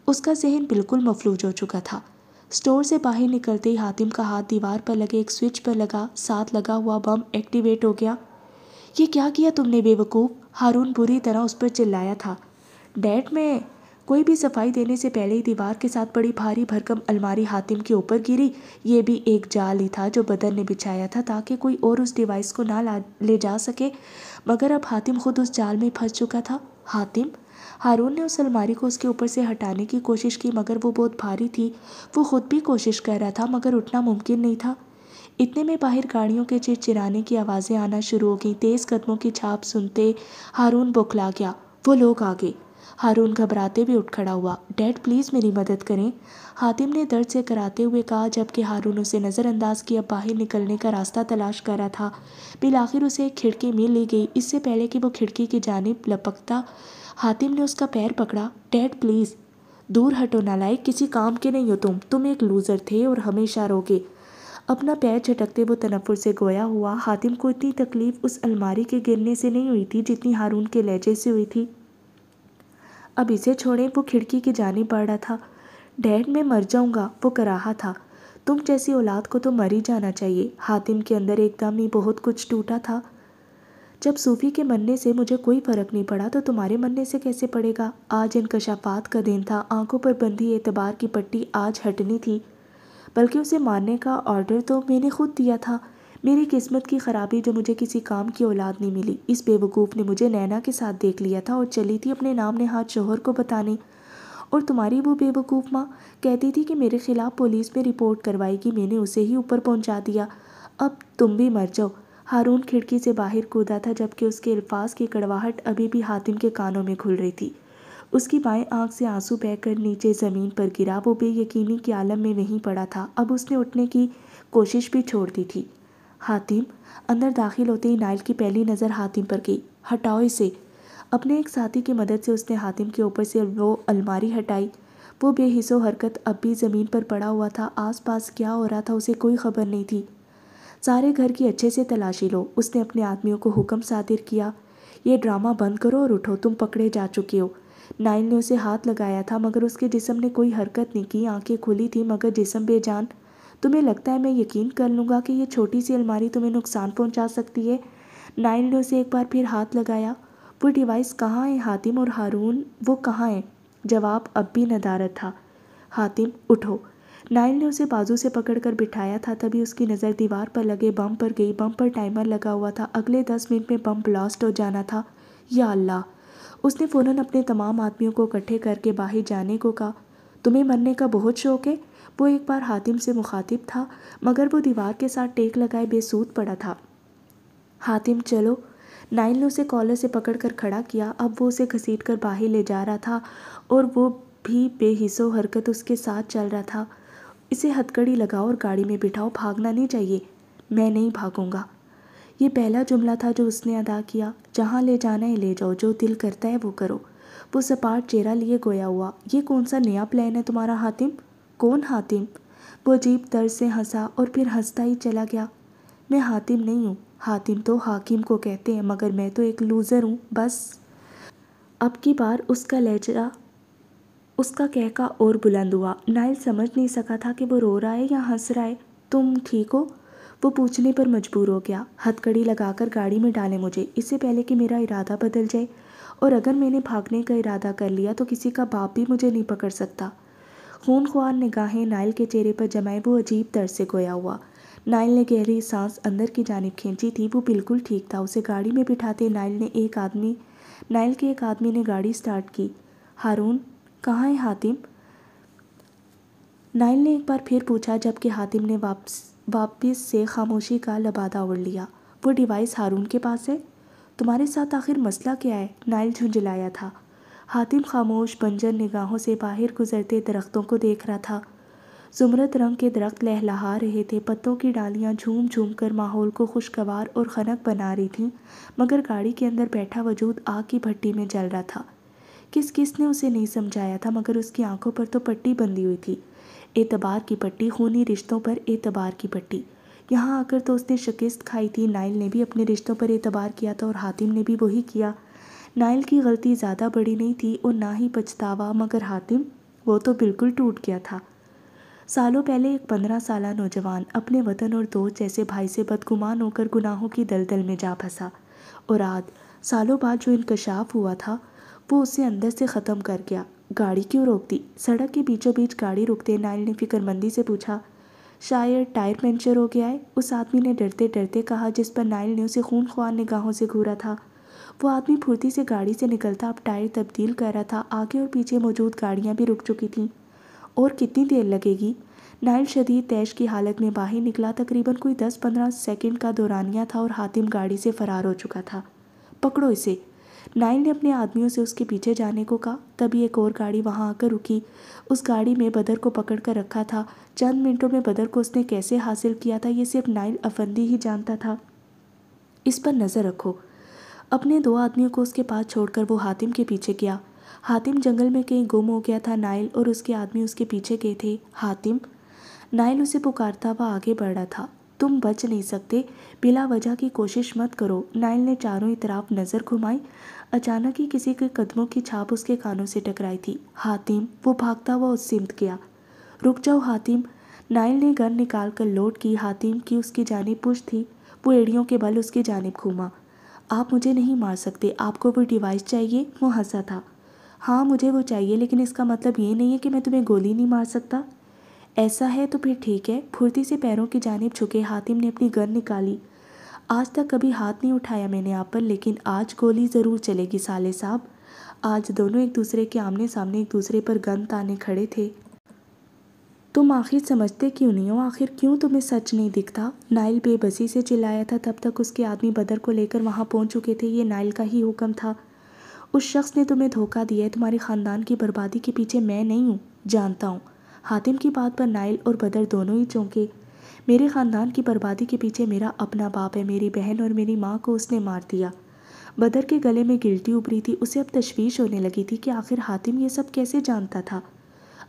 उसका जहन बिल्कुल मफलूज हो चुका था स्टोर से बाहर निकलते ही हातिम का हाथ दीवार पर लगे एक स्विच पर लगा साथ लगा हुआ बम एक्टिवेट हो गया ये क्या किया तुमने बेवकूफ़ हारून बुरी तरह उस पर चिल्लाया था डैड मैं कोई भी सफाई देने से पहले ही दीवार के साथ बड़ी भारी भरकम अलमारी हातिम के ऊपर गिरी ये भी एक जाल ही था जो बदर ने बिछाया था ताकि कोई और उस डिवाइस को ना ला ले जा सके मगर अब हातिम खुद उस जाल में फंस चुका था हातिम हारून ने उस अलमारी को उसके ऊपर से हटाने की कोशिश की मगर वो बहुत भारी थी वो खुद भी कोशिश कर रहा था मगर उठना मुमकिन नहीं था इतने में बाहर गाड़ियों के चिरचिराने की आवाज़ें आना शुरू हो गई तेज़ कदमों की छाप सुनते हारून बौखला गया वो लोग आ गए हारून घबराते हुए उठ खड़ा हुआ डैड प्लीज़ मेरी मदद करें हातिम ने दर्द से कराते हुए कहा जबकि हारून उसे नज़रअंदाज किया बाहर निकलने का रास्ता तलाश कर रहा था बिल आखिर उसे एक खिड़की मिल ली गई इससे पहले कि वो खिड़की की जानब लपकता हातिम ने उसका पैर पकड़ा डैड प्लीज़ दूर हटो नालायक किसी काम के नहीं हो तुम तुम एक लूज़र थे और हमेशा रोगे अपना पैर झटकते वो तनफुर से गोया हुआ हातिम को इतनी तकलीफ़ उस अलमारी के गिरने से नहीं हुई थी जितनी हारून के लहजे से हुई थी अब इसे छोड़ें वो खिड़की की जानी पड़ रहा था डैड मैं मर जाऊँगा वो कराहा था तुम जैसी औलाद को तो मर ही जाना चाहिए हातिम के अंदर एकदम ही बहुत कुछ टूटा था जब सूफी के मरने से मुझे कोई फ़र्क नहीं पड़ा तो तुम्हारे मरने से कैसे पड़ेगा आज इनकशाफात का दिन था आंखों पर बंधी एतबार की पट्टी आज हटनी थी बल्कि उसे मारने का ऑर्डर तो मैंने खुद दिया था मेरी किस्मत की ख़राबी जो मुझे किसी काम की औलाद नहीं मिली इस बेवकूफ़ ने मुझे नैना के साथ देख लिया था और चली थी अपने नाम ने हाथ शोहर को बताने और तुम्हारी वो बेवकूफ़ माँ कहती थी कि मेरे ख़िलाफ़ पुलिस में रिपोर्ट करवाएगी मैंने उसे ही ऊपर पहुँचा दिया अब तुम भी मर जाओ हारून खिड़की से बाहर कूदा था जबकि उसके अल्फाज की कड़वाहट अभी भी हातिम के कानों में खुल रही थी उसकी बाएं आंख से आंसू बहकर नीचे ज़मीन पर गिरा वो बेयकीनी के आलम में वहीं पड़ा था अब उसने उठने की कोशिश भी छोड़ दी थी हातिम अंदर दाखिल होते ही नाइल की पहली नज़र हातिम पर गई हटाओ इसे अपने एक साथी की मदद से उसने हातिम के ऊपर से वो अलमारी हटाई वो बेहिसो हरकत अब भी ज़मीन पर पड़ा हुआ था आसपास क्या हो रहा था उसे कोई खबर नहीं थी सारे घर की अच्छे से तलाशी लो उसने अपने आदमियों को हुक्म सादिर किया ये ड्रामा बंद करो और उठो तुम पकड़े जा चुके हो नाइल ने उसे हाथ लगाया था मगर उसके जिसम ने कोई हरकत नहीं की आंखें खुली थी मगर जिसम बेजान तुम्हें लगता है मैं यकीन कर लूँगा कि ये छोटी सी अलमारी तुम्हें नुकसान पहुँचा सकती है नाइन ने उसे एक बार फिर हाथ लगाया वो डिवाइस कहाँ है हातिम और हारून वो कहाँ है जवाब अब भी नदारत था हातिम उठो नाइल ने उसे बाजू से पकड़कर बिठाया था तभी उसकी नज़र दीवार पर लगे बम पर गई बम पर टाइमर लगा हुआ था अगले दस मिनट में बम ब्लास्ट हो जाना था या अल्लाह उसने फ़ौरन अपने तमाम आदमियों को इकट्ठे करके बाहर जाने को कहा तुम्हें मरने का बहुत शौक है वो एक बार हातिम से मुखातिब था मगर वो दीवार के साथ टेक लगाए बेसूद पड़ा था हातिम चलो नाइल ने उसे कॉलर से पकड़कर खड़ा किया अब वो उसे घसीट कर बाहर ले जा रहा था और वो भी बेहिसो हरकत उसके साथ चल रहा था इसे हथकड़ी लगाओ और गाड़ी में बिठाओ भागना नहीं चाहिए मैं नहीं भागूंगा ये पहला जुमला था जो उसने अदा किया जहाँ ले जाना है ले जाओ जो दिल करता है वो करो वो सपाट चेहरा लिए गोया हुआ ये कौन सा नया प्लान है तुम्हारा हातिम कौन हातिम वो अजीब दर से हंसा और फिर हंसता ही चला गया मैं हातिम नहीं हूँ हातिम तो हाकिम को कहते हैं मगर मैं तो एक लूज़र हूँ बस अब की बार उसका लहजा उसका कहका और बुलंद हुआ नाइल समझ नहीं सका था कि वो रो रहा है या हंस रहा है तुम ठीक हो वो पूछने पर मजबूर हो गया हथकड़ी लगाकर गाड़ी में डाले मुझे इससे पहले कि मेरा इरादा बदल जाए और अगर मैंने भागने का इरादा कर लिया तो किसी का बाप भी मुझे नहीं पकड़ सकता खुआन निगाहें नायल के चेहरे पर जमाए वो अजीब तर से गोया हुआ नायल ने गहरी सांस अंदर की जानब खींची थी वो बिल्कुल ठीक था उसे गाड़ी में बिठाते नायल ने एक आदमी नायल के एक आदमी ने गाड़ी स्टार्ट की हारून कहाँ है हातिम नायल ने एक बार फिर पूछा जबकि हातिम ने वापस वापस से खामोशी का लबादा उड़ लिया वो डिवाइस हारून के पास है तुम्हारे साथ आखिर मसला क्या है नायल झुंझलाया था हातिम खामोश बंजर निगाहों से बाहर गुजरते दरख्तों को देख रहा था जुमरत रंग के दरख्त लहलहा रहे थे पत्तों की डालियां झूम झूम कर माहौल को खुशगवार और खनक बना रही थीं मगर गाड़ी के अंदर बैठा वजूद आग की भट्टी में जल रहा था किस किस ने उसे नहीं समझाया था मगर उसकी आंखों पर तो पट्टी बंधी हुई थी एतबार की पट्टी खूनी रिश्तों पर एतबार की पट्टी यहाँ आकर तो उसने शिकस्त खाई थी नाइल ने भी अपने रिश्तों पर एतबार किया था और हातिम ने भी वही किया नाइल की गलती ज़्यादा बड़ी नहीं थी और ना ही पछतावा मगर हातिम वो तो बिल्कुल टूट गया था सालों पहले एक पंद्रह साल नौजवान अपने वतन और दोस्त जैसे भाई से बदगुमान होकर गुनाहों की दलदल में जा फंसा और आज सालों बाद जो इनकशाफ हुआ था वो उसे अंदर से ख़त्म कर गया गाड़ी क्यों रोक दी सड़क के बीचों बीच गाड़ी रुकते नाइल ने फिक्रमंदी से पूछा शायद टायर पंचर हो गया है उस आदमी ने डरते डरते कहा जिस पर नाइल ने उसे खून ख्वार निगाहों से घूरा था वो आदमी फुर्ती से गाड़ी से निकलता अब टायर तब्दील कर रहा था आगे और पीछे मौजूद गाड़ियाँ भी रुक चुकी थीं और कितनी देर लगेगी नायल शदीद तैश की हालत में बाहर निकला तकरीबन कोई दस पंद्रह सेकेंड का दौरानिया था और हातिम गाड़ी से फरार हो चुका था पकड़ो इसे नाइल ने अपने आदमियों से उसके पीछे जाने को कहा तभी एक और गाड़ी वहाँ आकर रुकी उस गाड़ी में बदर को पकड़ कर रखा था चंद मिनटों में बदर को उसने कैसे हासिल किया था ये सिर्फ नाइल अफंदी ही जानता था इस पर नज़र रखो अपने दो आदमियों को उसके पास छोड़कर वो हातिम के पीछे गया हातिम जंगल में कहीं गुम हो गया था नायल और उसके आदमी उसके पीछे गए थे हातिम नायल उसे पुकारता हुआ आगे बढ़ रहा था तुम बच नहीं सकते बिला वजह की कोशिश मत करो नायल ने चारों तरफ नज़र घुमाई अचानक ही किसी के कदमों की छाप उसके कानों से टकराई थी हातिम वो भागता हुआ उस सिमत गया रुक जाओ हातिम नायल ने गन निकाल कर लोड की हातिम की उसकी जानब पुश थी वो एड़ियों के बल उसकी जानब घूमा आप मुझे नहीं मार सकते आपको वो डिवाइस चाहिए वो हंसा था हाँ मुझे वो चाहिए लेकिन इसका मतलब ये नहीं है कि मैं तुम्हें गोली नहीं मार सकता ऐसा है तो फिर ठीक है फुर्ती से पैरों की जानब छुके हातिम ने अपनी गन निकाली आज तक कभी हाथ नहीं उठाया मैंने आप पर लेकिन आज गोली ज़रूर चलेगी साले साहब आज दोनों एक दूसरे के आमने सामने एक दूसरे पर गन ताने खड़े थे तुम आखिर समझते क्यों नहीं हो आखिर क्यों तुम्हें सच नहीं दिखता नाइल बेबसी से चिल्लाया था तब तक उसके आदमी बदर को लेकर वहाँ पहुँच चुके थे ये नाइल का ही हुक्म था उस शख्स ने तुम्हें धोखा दिया है तुम्हारे ख़ानदान की बर्बादी के पीछे मैं नहीं हूँ जानता हूँ हातिम की बात पर नाइल और बदर दोनों ही चौंके मेरे ख़ानदान की बर्बादी के पीछे मेरा अपना बाप है मेरी बहन और मेरी माँ को उसने मार दिया बदर के गले में गिल्टी उभरी थी उसे अब तशवीश होने लगी थी कि आखिर हातिम ये सब कैसे जानता था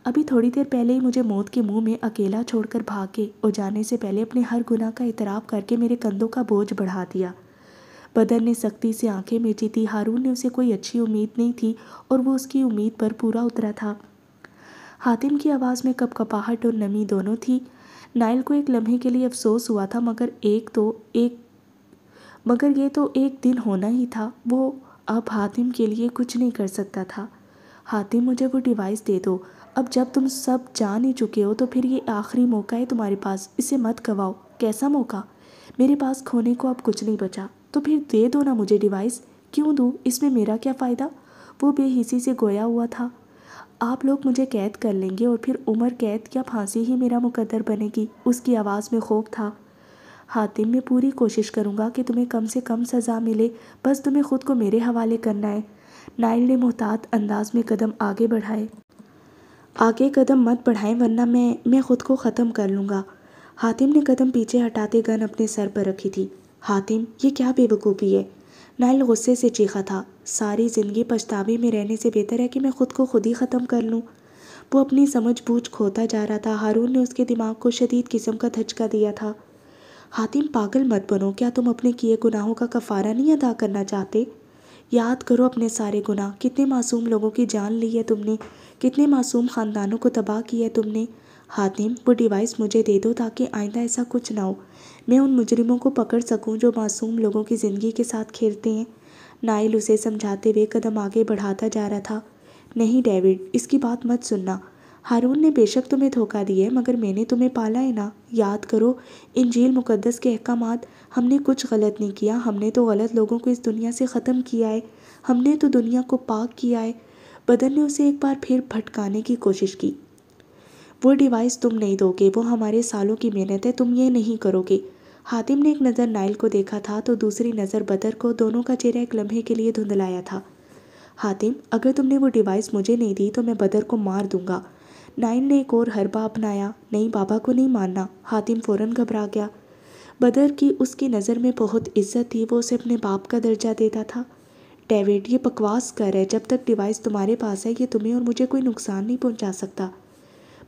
अभी थोड़ी देर पहले ही मुझे मौत के मुंह में अकेला छोड़कर भागे और जाने से पहले अपने हर गुना का इतराफ़ करके मेरे कंधों का बोझ बढ़ा दिया बदर ने सख्ती से आंखें मेची थी हारून ने उसे कोई अच्छी उम्मीद नहीं थी और वो उसकी उम्मीद पर पूरा उतरा था हातिम की आवाज़ में कपकपाहट और नमी दोनों थी नाइल को एक लम्हे के लिए अफसोस हुआ था मगर एक तो एक मगर ये तो एक दिन होना ही था वो अब हातिम के लिए कुछ नहीं कर सकता था हातिम मुझे वो डिवाइस दे दो अब जब तुम सब जान ही चुके हो तो फिर ये आखिरी मौका है तुम्हारे पास इसे मत गवाओ कैसा मौका मेरे पास खोने को अब कुछ नहीं बचा तो फिर दे दो ना मुझे डिवाइस क्यों दूँ इसमें मेरा क्या फ़ायदा वो बेहिसी से गोया हुआ था आप लोग मुझे कैद कर लेंगे और फिर उम्र कैद या फांसी ही मेरा मुकद्दर बनेगी उसकी आवाज़ में खौफ था हातिम मैं पूरी कोशिश करूँगा कि तुम्हें कम से कम सज़ा मिले बस तुम्हें खुद को मेरे हवाले करना है नाइल ने मोहतात अंदाज में कदम आगे बढ़ाए आगे कदम मत बढ़ाएं वरना मैं मैं खुद को ख़त्म कर लूँगा हातिम ने कदम पीछे हटाते गन अपने सर पर रखी थी हातिम ये क्या बेवकूफ़ी है नायल गुस्से से चीखा था सारी ज़िंदगी पछतावे में रहने से बेहतर है कि मैं खुद को खुद ही ख़त्म कर लूँ वो अपनी समझ बूझ खोता जा रहा था हारून ने उसके दिमाग को शदीद किस्म का धचका दिया था हातिम पागल मत बनो क्या तुम अपने किए गुनाहों का कफारा नहीं अदा करना चाहते याद करो अपने सारे गुनाह कितने मासूम लोगों की जान ली है तुमने कितने मासूम ख़ानदानों को तबाह किया तुमने हातिम वो डिवाइस मुझे दे दो ताकि आइंदा ऐसा कुछ ना हो मैं उन मुजरिमों को पकड़ सकूं जो मासूम लोगों की ज़िंदगी के साथ खेलते हैं नाइल उसे समझाते हुए कदम आगे बढ़ाता जा रहा था नहीं डेविड इसकी बात मत सुनना हारून ने बेशक तुम्हें धोखा दिया है मगर मैंने तुम्हें पाला है ना याद करो इंजील मुकद्दस के अहकाम हमने कुछ गलत नहीं किया हमने तो गलत लोगों को इस दुनिया से ख़त्म किया है हमने तो दुनिया को पाक किया है बदन ने उसे एक बार फिर भटकाने की कोशिश की वो डिवाइस तुम नहीं दोगे वो हमारे सालों की मेहनत है तुम ये नहीं करोगे हातिम ने एक नज़र नाइल को देखा था तो दूसरी नज़र बदर को दोनों का चेहरा एक लम्हे के लिए धुंधलाया था हातिम अगर तुमने वो डिवाइस मुझे नहीं दी तो मैं बदर को मार दूंगा नाइन ने एक और हरबा अपनाया नहीं बाबा को नहीं मानना हातिम फ़ौरन घबरा गया बदर की उसकी नज़र में बहुत इज्जत थी वो उसे अपने बाप का दर्जा देता था डेविड ये बकवास कर है जब तक डिवाइस तुम्हारे पास है ये तुम्हें और मुझे कोई नुकसान नहीं पहुंचा सकता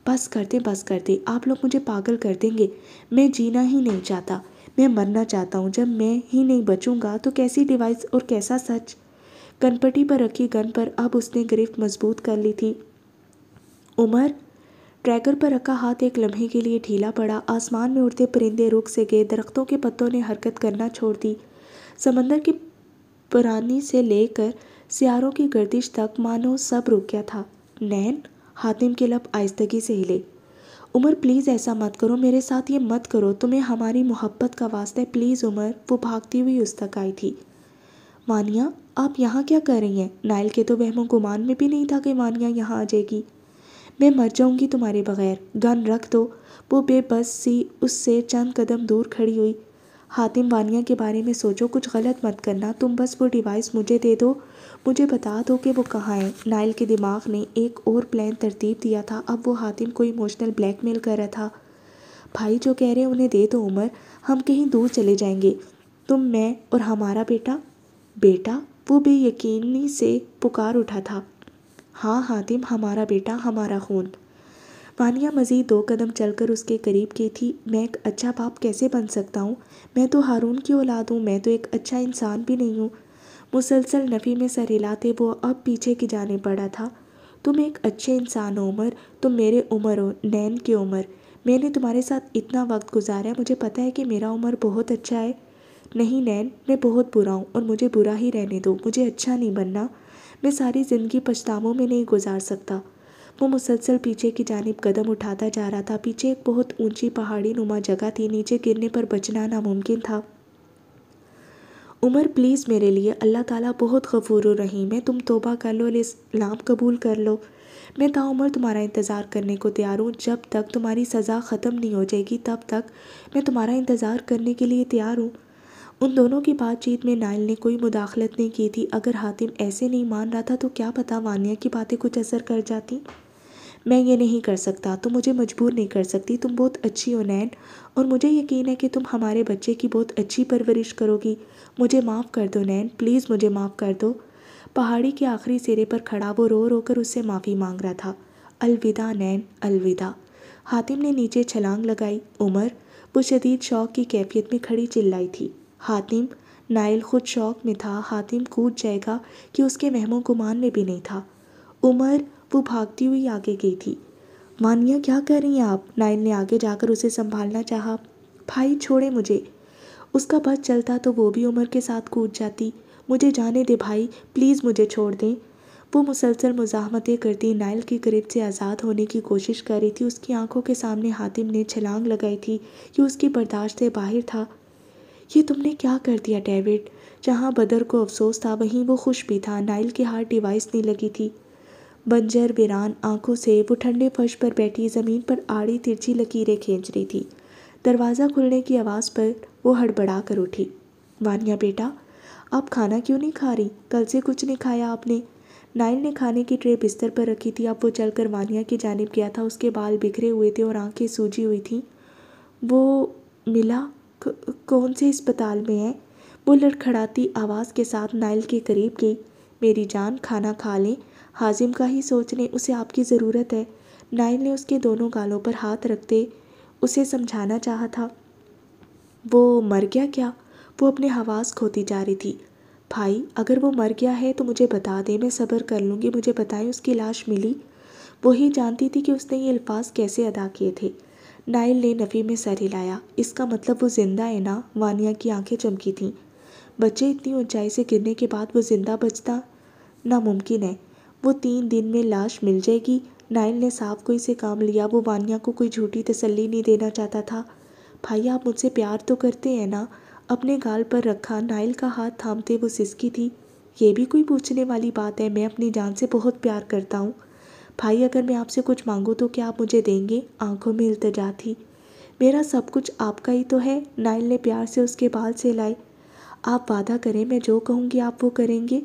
बस कर बस कर आप लोग मुझे पागल कर देंगे मैं जीना ही नहीं चाहता मैं मरना चाहता हूँ जब मैं ही नहीं बचूँगा तो कैसी डिवाइस और कैसा सच कनपटी पर रखी गन पर अब उसने गिरफ्त मजबूत कर ली थी उमर ट्रैकर पर रखा हाथ एक लम्हे के लिए ढीला पड़ा आसमान में उड़ते परिंदे रुक से गए दरख्तों के पत्तों ने हरकत करना छोड़ दी समंदर के पुरानी से लेकर सियारों की गर्दिश तक मानो सब रुक गया था नैन हातिम के लब आहिस्तगी से हिले उमर प्लीज़ ऐसा मत करो मेरे साथ ये मत करो तुम्हें हमारी मोहब्बत का वास्ता है प्लीज़ उमर वो भागती हुई उस तक आई थी मानिया आप यहाँ क्या कर रही हैं नायल के तो बहमो गुमान में भी नहीं था कि मानिया यहाँ आ जाएगी मैं मर जाऊँगी तुम्हारे बगैर गन रख दो वो बेबस सी उससे चंद कदम दूर खड़ी हुई हातिम वानिया के बारे में सोचो कुछ गलत मत करना तुम बस वो डिवाइस मुझे दे दो मुझे बता दो कि वो कहाँ है नाइल के दिमाग ने एक और प्लान तरतीब दिया था अब वो हातिम को इमोशनल ब्लैकमेल कर रहा था भाई जो कह रहे हैं उन्हें दे दो उमर हम कहीं दूर चले जाएंगे तुम मैं और हमारा बेटा बेटा वो बेयकीनी से पुकार उठा था हाँ हातिम हमारा बेटा हमारा खून वानिया मज़ीद दो कदम चलकर उसके करीब की थी मैं एक अच्छा बाप कैसे बन सकता हूँ मैं तो हारून की औलाद हूँ मैं तो एक अच्छा इंसान भी नहीं हूँ मुसलसल नफ़ी में सर हिलाते वो अब पीछे की जाने पड़ा था तुम एक अच्छे इंसान हो उमर तुम मेरे उम्र हो नैन की उम्र मैंने तुम्हारे साथ इतना वक्त गुजारा मुझे पता है कि मेरा उम्र बहुत अच्छा है नहीं नैन मैं बहुत बुरा हूँ और मुझे बुरा ही रहने दो मुझे अच्छा नहीं बनना मैं सारी ज़िंदगी पछतावों में नहीं गुजार सकता वो मुसलसल पीछे की जानब कदम उठाता जा रहा था पीछे एक बहुत ऊंची पहाड़ी नुमा जगह थी नीचे गिरने पर बचना नामुमकिन था उमर प्लीज़ मेरे लिए अल्लाह ताला बहुत गफूर रही मैं तुम तोबा कर लो और इस्लाम कबूल कर लो मैं ताउमर तुम्हारा इंतज़ार करने को तैयार हूँ जब तक तुम्हारी सज़ा ख़त्म नहीं हो जाएगी तब तक मैं तुम्हारा इंतज़ार करने के लिए तैयार हूँ उन दोनों की बातचीत में नायल ने कोई मुदाखलत नहीं की थी अगर हातिम ऐसे नहीं मान रहा था तो क्या पता वानिया की बातें कुछ असर कर जाती मैं ये नहीं कर सकता तुम मुझे मजबूर नहीं कर सकती तुम बहुत अच्छी हो नैन और मुझे यकीन है कि तुम हमारे बच्चे की बहुत अच्छी परवरिश करोगी मुझे माफ़ कर दो नैन प्लीज़ मुझे माफ़ कर दो पहाड़ी के आखिरी सिरे पर खड़ा वो रो रो कर उससे माफ़ी मांग रहा था अलविदा नैन अलविदा हातिम ने नीचे छलांग लगाई उमर वो शदीद शौक की कैफियत में खड़ी चिल्लाई थी हातिम नाइल खुद शौक में था हातिम कूद जाएगा कि उसके वहमों गुमान में भी नहीं था उमर वो भागती हुई आगे गई थी मानिया क्या कर रही हैं आप नायन ने आगे जाकर उसे संभालना चाहा भाई छोड़े मुझे उसका बस चलता तो वो भी उमर के साथ कूद जाती मुझे जाने दे भाई प्लीज़ मुझे छोड़ दें वो मुसलसल मुजाहमतें करती नायल के करीब से आज़ाद होने की कोशिश कर रही थी उसकी आंखों के सामने हातिम ने छलांग लगाई थी कि उसकी बर्दाश्त से बाहर था ये तुमने क्या कर दिया डेविड जहाँ बदर को अफसोस था वहीं वो खुश भी था नायल के हार डिवाइस नहीं लगी थी बंजर वीरान आंखों से वो ठंडे फर्श पर बैठी जमीन पर आड़ी तिरछी लकीरें खींच रही थी दरवाज़ा खुलने की आवाज़ पर वो हड़बड़ा कर उठी वानिया बेटा आप खाना क्यों नहीं खा रही कल से कुछ नहीं खाया आपने नाइल ने खाने की ट्रे बिस्तर पर रखी थी अब वो चलकर वानिया की जानब गया था उसके बाल बिखरे हुए थे और आंखें सूजी हुई थीं वो मिला कौन से अस्पताल में है वो लड़खड़ाती आवाज़ के साथ नाइल के करीब गई मेरी जान खाना खा लें हाजिम का ही सोचने उसे आपकी ज़रूरत है नाइल ने उसके दोनों गालों पर हाथ रखते उसे समझाना चाहा था वो मर गया क्या वो अपने हवास खोती जा रही थी भाई अगर वो मर गया है तो मुझे बता दे मैं सब्र कर लूँगी मुझे बताएं उसकी लाश मिली वो ही जानती थी कि उसने ये अल्फाज कैसे अदा किए थे नाइल ने नफ़ी में सर हिलाया इसका मतलब वो ज़िंदा है ना वानिया की आंखें चमकी थीं बच्चे इतनी ऊंचाई से गिरने के बाद वो ज़िंदा बचता नामुमकिन है वो तीन दिन में लाश मिल जाएगी नाइल ने साफ कोई से काम लिया वो वानिया को कोई झूठी तसल्ली नहीं देना चाहता था भाई आप मुझसे प्यार तो करते हैं ना अपने गाल पर रखा नाइल का हाथ थामते वो सिसकी थी ये भी कोई पूछने वाली बात है मैं अपनी जान से बहुत प्यार करता हूँ भाई अगर मैं आपसे कुछ मांगूँ तो क्या आप मुझे देंगे आंखों में इल्तजा थी मेरा सब कुछ आपका ही तो है नाइल ने प्यार से उसके बाल से लाए आप वादा करें मैं जो कहूँगी आप वो करेंगे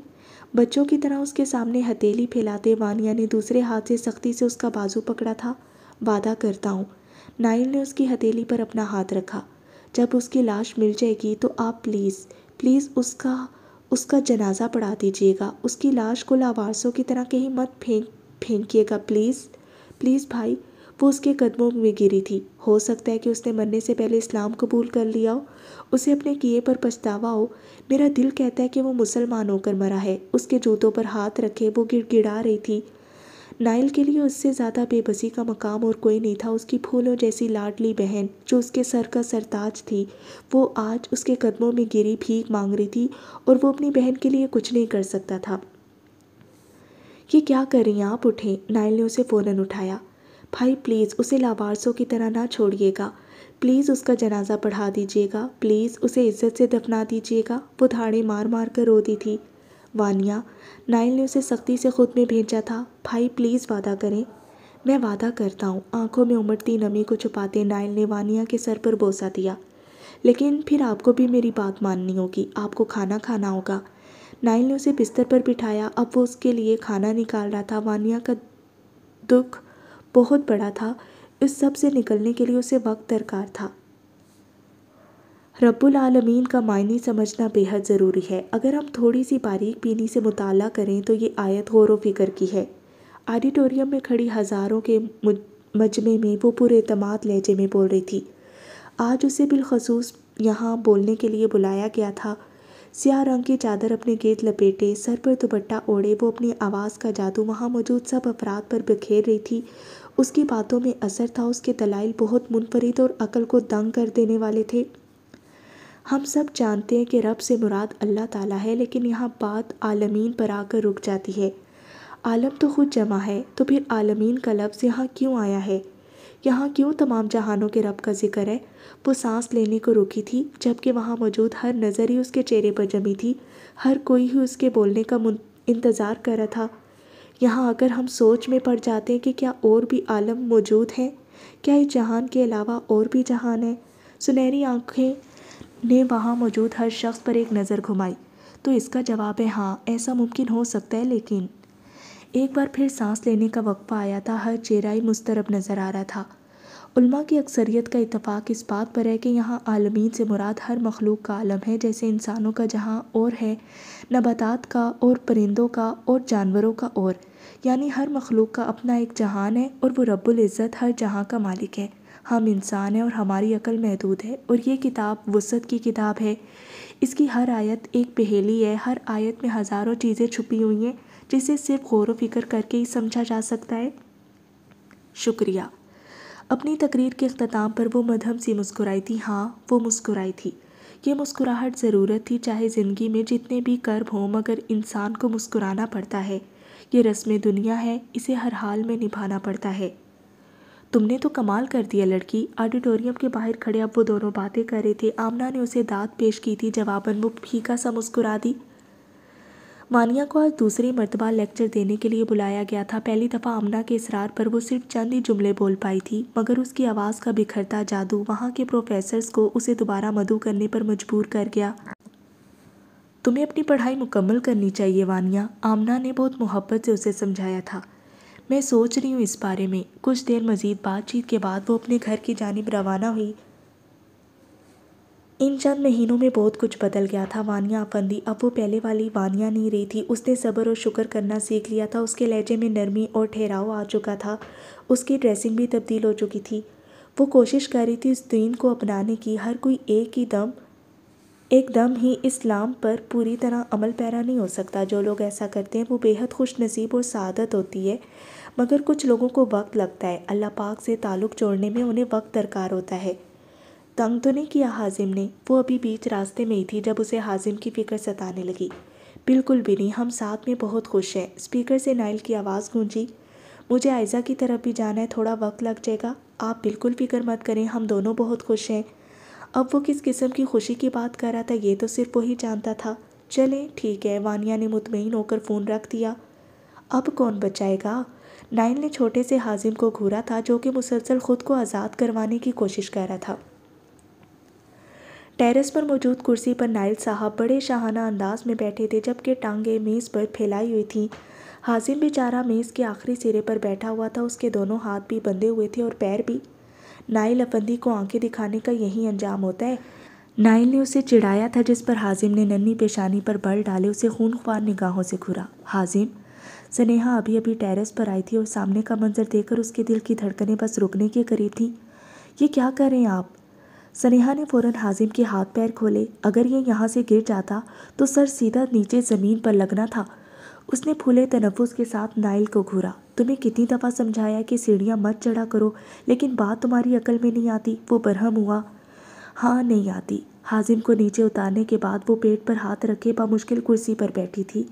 बच्चों की तरह उसके सामने हथेली फैलाते वानिया ने दूसरे हाथ से सख्ती से उसका बाजू पकड़ा था वादा करता हूँ नाइल ने उसकी हथेली पर अपना हाथ रखा जब उसकी लाश मिल जाएगी तो आप प्लीज़ प्लीज़ उसका उसका जनाजा पढ़ा दीजिएगा उसकी लाश को लावारसों की तरह कहीं मत फेंक फेंकिएगा प्लीज़ प्लीज़ भाई वो उसके कदमों में गिरी थी हो सकता है कि उसने मरने से पहले इस्लाम कबूल कर लिया हो उसे अपने किए पर पछतावा हो मेरा दिल कहता है कि वो मुसलमान होकर मरा है उसके जूतों पर हाथ रखे वो गिड़गिड़ा रही थी नाइल के लिए उससे ज़्यादा बेबसी का मकाम और कोई नहीं था उसकी फूलों जैसी लाडली बहन जो उसके सर का सरताज थी वो आज उसके कदमों में गिरी भीख मांग रही थी और वो अपनी बहन के लिए कुछ नहीं कर सकता था ये क्या कर रही हैं आप उठें नाइल ने उसे फ़ौरन उठाया भाई प्लीज़ उसे लावारसों की तरह ना छोड़िएगा प्लीज़ उसका जनाज़ा पढ़ा दीजिएगा प्लीज़ उसे इज़्ज़त से दफना दीजिएगा वो धाड़े मार मार कर रोती थी वानिया नाइल ने उसे सख्ती से ख़ुद में भेजा था भाई प्लीज़ वादा करें मैं वादा करता हूँ आंखों में उमड़ती नमी को छुपाते नाइल ने वानिया के सर पर बोसा दिया लेकिन फिर आपको भी मेरी बात माननी होगी आपको खाना खाना होगा नाइल ने उसे बिस्तर पर बिठाया अब वो उसके लिए खाना निकाल रहा था वानिया का दुख बहुत बड़ा था इस सब से निकलने के लिए उसे वक्त दरकार था रब्बुल आलमीन का मायने समझना बेहद ज़रूरी है अगर हम थोड़ी सी बारीक बीनी से मुताल करें तो ये आयत गौर फिक्र की है ऑडिटोरियम में खड़ी हज़ारों के मजमे में वो पूरे अतमाद लहजे में बोल रही थी आज उसे बिलखसूस यहाँ बोलने के लिए बुलाया गया था स्याह रंग की चादर अपने गेंद लपेटे सर पर दुपट्टा ओढ़े वो अपनी आवाज़ का जादू वहाँ मौजूद सब अफराद पर बिखेर रही थी उसकी बातों में असर था उसके दलाइल बहुत मुनफरद और अकल को दंग कर देने वाले थे हम सब जानते हैं कि रब से मुराद अल्लाह ताला है लेकिन यहाँ बात आलमीन पर आकर रुक जाती है आलम तो खुद जमा है तो फिर आलमीन का लफ्ज़ यहाँ क्यों आया है यहाँ क्यों तमाम जहानों के रब का जिक्र है वो सांस लेने को रुकी थी जबकि वहाँ मौजूद हर नज़र ही उसके चेहरे पर जमी थी हर कोई ही उसके बोलने का इंतज़ार कर रहा था यहाँ अगर हम सोच में पड़ जाते हैं कि क्या और भी आलम मौजूद हैं क्या इस जहान के अलावा और भी जहान हैं सुनहरी आँखें ने वहाँ मौजूद हर शख्स पर एक नज़र घुमाई तो इसका जवाब है हाँ ऐसा मुमकिन हो सकता है लेकिन एक बार फिर सांस लेने का वक्फा आया था हर चेहरा ही मुस्तरब नज़र आ रहा था उलमा की अक्सरियत का इतफाक़ इस बात पर है कि यहाँ आलमीन से मुराद हर मख़लूक़ का आलम है जैसे इंसानों का जहाँ और है नबातात का और परिंदों का और जानवरों का और यानी हर मख़लूक़ का अपना एक जहान है और वो रब्बुल इज़्ज़त हर जहाँ का मालिक है हम इंसान हैं और हमारी अकल महदूद है और ये किताब वसत की किताब है इसकी हर आयत एक पहेली है हर आयत में हज़ारों चीज़ें छुपी हुई हैं जिसे सिर्फ गौर व फिक्र करके ही समझा जा सकता है शुक्रिया अपनी तकरीर के अख्ताम पर वो मधम सी मुस्कुराई थी हाँ वो मुस्कुराई थी ये मुस्कुराहट ज़रूरत थी चाहे ज़िंदगी में जितने भी कर्ब हों मगर इंसान को मुस्कुराना पड़ता है ये रस्म दुनिया है इसे हर हाल में निभाना पड़ता है तुमने तो कमाल कर दिया लड़की ऑडिटोरियम के बाहर खड़े अब वो दोनों बातें कर रहे थे आमना ने उसे दाँत पेश की थी जवाबन वो फीका सा मुस्कुरा दी मानिया को आज दूसरी मरतबा लेक्चर देने के लिए बुलाया गया था पहली दफ़ा आमना के इसरार पर वो सिर्फ चंद ही जुमले बोल पाई थी मगर उसकी आवाज़ का बिखरता जादू वहाँ के प्रोफेसर्स को उसे दोबारा मधु करने पर मजबूर कर गया तुम्हें अपनी पढ़ाई मुकम्मल करनी चाहिए वानिया आमना ने बहुत मोहब्बत से उसे समझाया था मैं सोच रही हूँ इस बारे में कुछ देर मज़ीद बातचीत के बाद वो अपने घर की जानब रवाना हुई इन चंद महीनों में बहुत कुछ बदल गया था वानिया अफंदी अब वो पहले वाली वानिया नहीं रही थी उसने सब्र और शुक्र करना सीख लिया था उसके लहजे में नरमी और ठहराव आ चुका था उसकी ड्रेसिंग भी तब्दील हो चुकी थी वो कोशिश कर रही थी उस दीन को अपनाने की हर कोई एक ही दम एकदम ही इस्लाम पर पूरी तरह अमल पैरा नहीं हो सकता जो लोग ऐसा करते हैं वो बेहद खुश नसीब और सादत होती है मगर कुछ लोगों को वक्त लगता है अल्लाह पाक से ताल्लुक़ जोड़ने में उन्हें वक्त दरकार होता है तंग तो नहीं किया हाजिम ने वो अभी बीच रास्ते में ही थी जब उसे हाजिम की फ़िक्र सताने लगी बिल्कुल भी नहीं हम साथ में बहुत खुश हैं स्पीकर से नाइल की आवाज़ गूंजी मुझे आयजा की तरफ भी जाना है थोड़ा वक्त लग जाएगा आप बिल्कुल फिक्र मत करें हम दोनों बहुत खुश हैं अब वो किस किस्म की खुशी की बात कर रहा था ये तो सिर्फ वही जानता था चलें ठीक है वानिया ने मुतमिन होकर फ़ोन रख दिया अब कौन बचाएगा नाइल ने छोटे से हाजिम को घूरा था जो कि मुसलसल ख़ुद को आज़ाद करवाने की कोशिश कर रहा था टेरेस पर मौजूद कुर्सी पर नायल साहब बड़े शाहाना अंदाज में बैठे थे जबकि टांगें मेज़ पर फैलाई हुई थी हाजिम बेचारा मेज़ के आखिरी सिरे पर बैठा हुआ था उसके दोनों हाथ भी बंधे हुए थे और पैर भी नाइल अफंदी को आंखें दिखाने का यही अंजाम होता है नाइल ने उसे चिढ़ाया था जिस पर हाजिम ने नन्ही पेशानी पर बल डाले उसे खून ख्वार निगाहों से घूरा हाजिम स्नेहा अभी अभी टेरेस पर आई थी और सामने का मंजर देखकर उसके दिल की धड़कने बस रुकने के करीब थी ये क्या कर रहे हैं आप सनेहा ने फ़ौरन हाजिम के हाथ पैर खोले अगर ये यहाँ से गिर जाता तो सर सीधा नीचे ज़मीन पर लगना था उसने फूले तनफ़ुस के साथ नाइल को घूरा तुम्हें कितनी दफ़ा समझाया कि सीढ़ियाँ मत चढ़ा करो लेकिन बात तुम्हारी अकल में नहीं आती वो बरहम हुआ हाँ नहीं आती हाजिम को नीचे उतारने के बाद वो पेट पर हाथ रखे बामुश्किल कुर्सी पर बैठी थी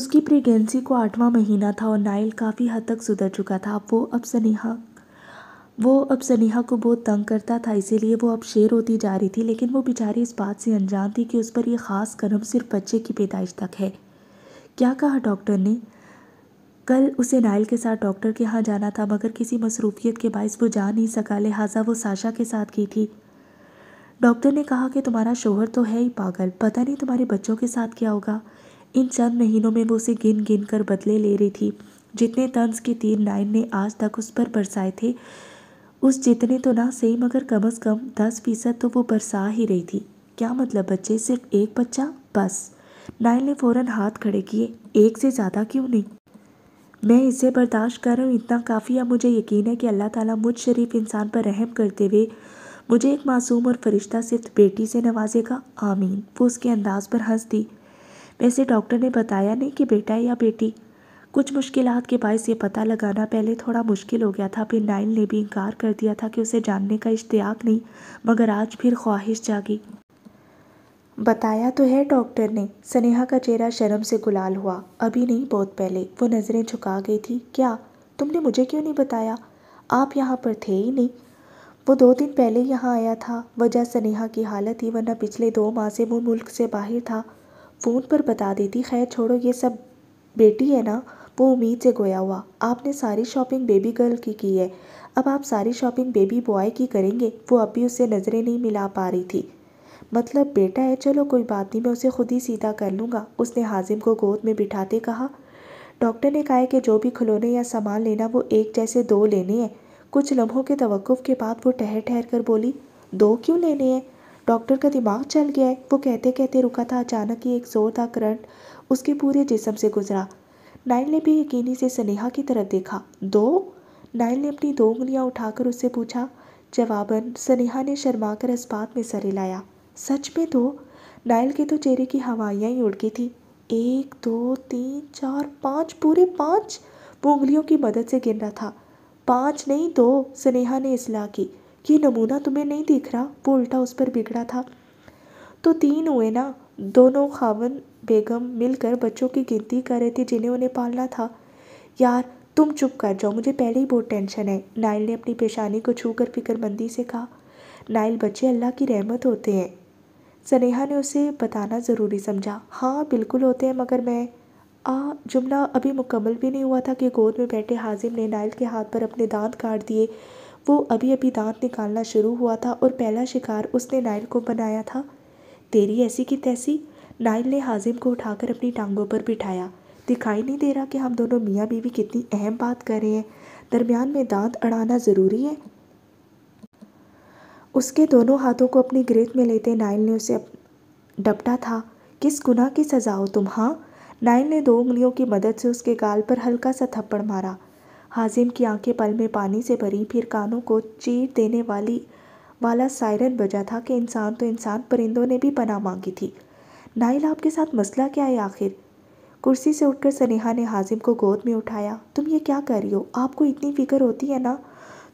उसकी प्रेगनेंसी को आठवां महीना था और नाइल काफ़ी हद तक सुधर चुका था वो अब सनेहा वो अब सलीहा को बहुत तंग करता था इसीलिए वो अब शेर होती जा रही थी लेकिन वो बेचारी इस बात से अनजान थी कि उस पर यह ख़ास कर्म सिर्फ बच्चे की पैदाइश तक है क्या कहा डॉक्टर ने कल उसे नायल के साथ डॉक्टर के यहाँ जाना था मगर किसी मसरूफियत के बायस वो जा नहीं सका लिहाजा वो साशा के साथ गई थी डॉक्टर ने कहा कि तुम्हारा शोहर तो है ही पागल पता नहीं तुम्हारे बच्चों के साथ क्या होगा इन चंद महीनों में वो उसे गिन गिन कर बदले ले रही थी जितने तंज के तीर नाइन ने आज तक उस पर बरसाए थे उस जितने तो ना सही मगर कम अज़ कम दस फीसद तो वो बरसा ही रही थी क्या मतलब बच्चे सिर्फ एक बच्चा बस नाइल ने फ़ौरन हाथ खड़े किए एक से ज़्यादा क्यों नहीं मैं इसे बर्दाश्त कर रहा हूँ इतना काफ़ी अब मुझे यकीन है कि अल्लाह ताला मुझ शरीफ इंसान पर रहम करते हुए मुझे एक मासूम और फरिश्ता सिर्फ बेटी से नवाजेगा आमीन वो उसके अंदाज पर हंस दी वैसे डॉक्टर ने बताया नहीं कि बेटा या बेटी कुछ मुश्किल के बायस ये पता लगाना पहले थोड़ा मुश्किल हो गया था फिर नाइल ने भी इनकार कर दिया था कि उसे जानने का इश्तियाक नहीं मगर आज फिर ख्वाहिश जागी बताया तो है डॉक्टर ने स्नेहा का चेहरा शर्म से गुलाल हुआ अभी नहीं बहुत पहले वो नज़रें झुका गई थी क्या तुमने मुझे क्यों नहीं बताया आप यहाँ पर थे ही नहीं वो दो दिन पहले यहाँ आया था वजह स्नेहा की हालत ही वरना पिछले दो माह से वो मुल्क से बाहर था फ़ोन पर बता देती खैर छोड़ो ये सब बेटी है ना वो उम्मीद से गोया हुआ आपने सारी शॉपिंग बेबी गर्ल की की है अब आप सारी शॉपिंग बेबी बॉय की करेंगे वो अभी उससे नज़रें नहीं मिला पा रही थी मतलब बेटा है चलो कोई बात नहीं मैं उसे खुद ही सीधा कर लूँगा उसने हाजिम को गोद में बिठाते कहा डॉक्टर ने कहा कि जो भी खिलौने या सामान लेना वो एक जैसे दो लेने हैं कुछ लम्हों के तवक़ुफ़ के बाद वो ठहर ठहर कर बोली दो क्यों लेने हैं डॉक्टर का दिमाग चल गया है वो कहते कहते रुका था अचानक ही एक ज़ोरदार करंट उसके पूरे जिसम से गुजरा नाइल ने भी यकीनी से स्नेहा की तरफ देखा दो नाइल ने अपनी दो उंगलियां उठाकर उससे पूछा जवाबन स्नेहा ने शर्मा कर इस बात में सर हिलाया सच में दो नाइल के तो चेहरे की हवाइयाँ ही उड़ गई थी एक दो तीन चार पाँच पूरे पाँच वो उंगलियों की मदद से गिन रहा था पाँच नहीं दो स्नेहा ने इसलाह की कि नमूना तुम्हें नहीं दिख रहा वो उल्टा उस पर बिगड़ा था तो तीन हुए ना दोनों खावन बेगम मिलकर बच्चों की गिनती कर रहे थे जिन्हें उन्हें पालना था यार तुम चुप कर जाओ मुझे पहले ही बहुत टेंशन है नाइल ने अपनी पेशानी को छू कर फिक्रमंदी से कहा नाइल बच्चे अल्लाह की रहमत होते हैं सनेहा ने उसे बताना ज़रूरी समझा हाँ बिल्कुल होते हैं मगर मैं आ जुमला अभी मुकम्मल भी नहीं हुआ था कि गोद में बैठे हाजिम ने नाइल के हाथ पर अपने दांत काट दिए वो अभी अभी दांत निकालना शुरू हुआ था और पहला शिकार उसने नाइल को बनाया था तेरी ऐसी की तैसी नाइल ने हाजिम को उठाकर अपनी टांगों पर बिठाया दिखाई नहीं दे रहा कि हम दोनों मियाँ बीवी कितनी अहम बात कर रहे हैं दरमियान में दांत अड़ाना ज़रूरी है उसके दोनों हाथों को अपनी ग्रेत में लेते नाइल ने उसे डपटा था किस गुनाह की सज़ा हो तुम हाँ नाइल ने दो उंगलियों की मदद से उसके गाल पर हल्का सा थप्पड़ मारा हाजिम की आंखें पल में पानी से भरी फिर कानों को चीर देने वाली वाला सायरन बजा था कि इंसान तो इंसान परिंदों ने भी पना मांगी थी नाइल आपके साथ मसला क्या है आखिर कुर्सी से उठकर सनेहा ने हाजिम को गोद में उठाया तुम ये क्या कर रही हो आपको इतनी फिक्र होती है ना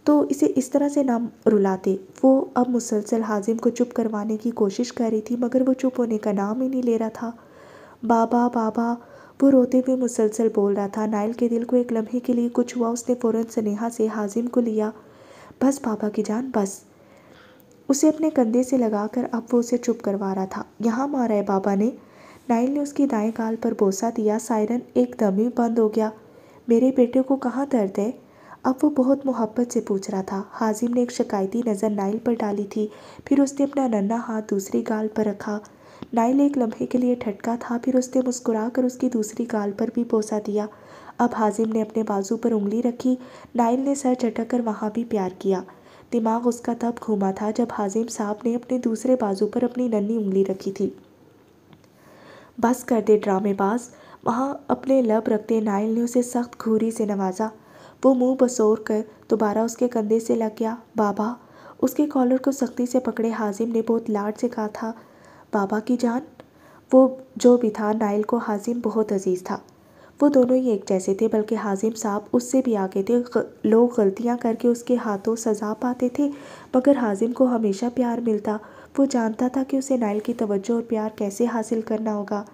तो इसे इस तरह से ना रुलाते वो अब मुसलसल हाजिम को चुप करवाने की कोशिश कर रही थी मगर वो चुप होने का नाम ही नहीं ले रहा था बाबा बाबा वो रोते हुए मुसलसल बोल रहा था नाइल के दिल को एक लम्हे के लिए कुछ हुआ उसने फ़ौरन सनेहा से हाजिम को लिया बस पापा की जान बस उसे अपने कंधे से लगाकर अब वो उसे चुप करवा रहा था यहाँ मारा है बाबा ने नाइल ने उसकी दाएं गाल पर बोसा दिया सायरन एकदम ही बंद हो गया मेरे बेटे को कहाँ दर्द है अब वो बहुत मोहब्बत से पूछ रहा था हाजिम ने एक शिकायती नज़र नाइल पर डाली थी फिर उसने अपना नन्ना हाथ दूसरी गाल पर रखा नाइल एक लम्हे के लिए ठटका था फिर उसने मुस्कुरा कर उसकी दूसरी गाल पर भी बोसा दिया अब हाजिम ने अपने बाजू पर उंगली रखी नाइल ने सर झटक कर वहाँ भी प्यार किया दिमाग उसका तब घूमा था जब हाजिम साहब ने अपने दूसरे बाजू पर अपनी नन्ही उंगली रखी थी बस कर दे ड्रामेबाज वहाँ अपने लब रखते नायल ने उसे सख्त घूरी से नवाजा वो मुंह बसोर कर दोबारा उसके कंधे से लग गया बाबा उसके कॉलर को सख्ती से पकड़े हाजिम ने बहुत लाड से कहा था बाबा की जान वो जो भी था नाइल को हाजिम बहुत अजीज़ था वो दोनों ही एक जैसे थे बल्कि हाजिम साहब उससे भी आगे थे लोग गलतियाँ करके उसके हाथों सजा पाते थे मगर हाजिम को हमेशा प्यार मिलता वो जानता था कि उसे नायल की तवज्जो और प्यार कैसे हासिल करना होगा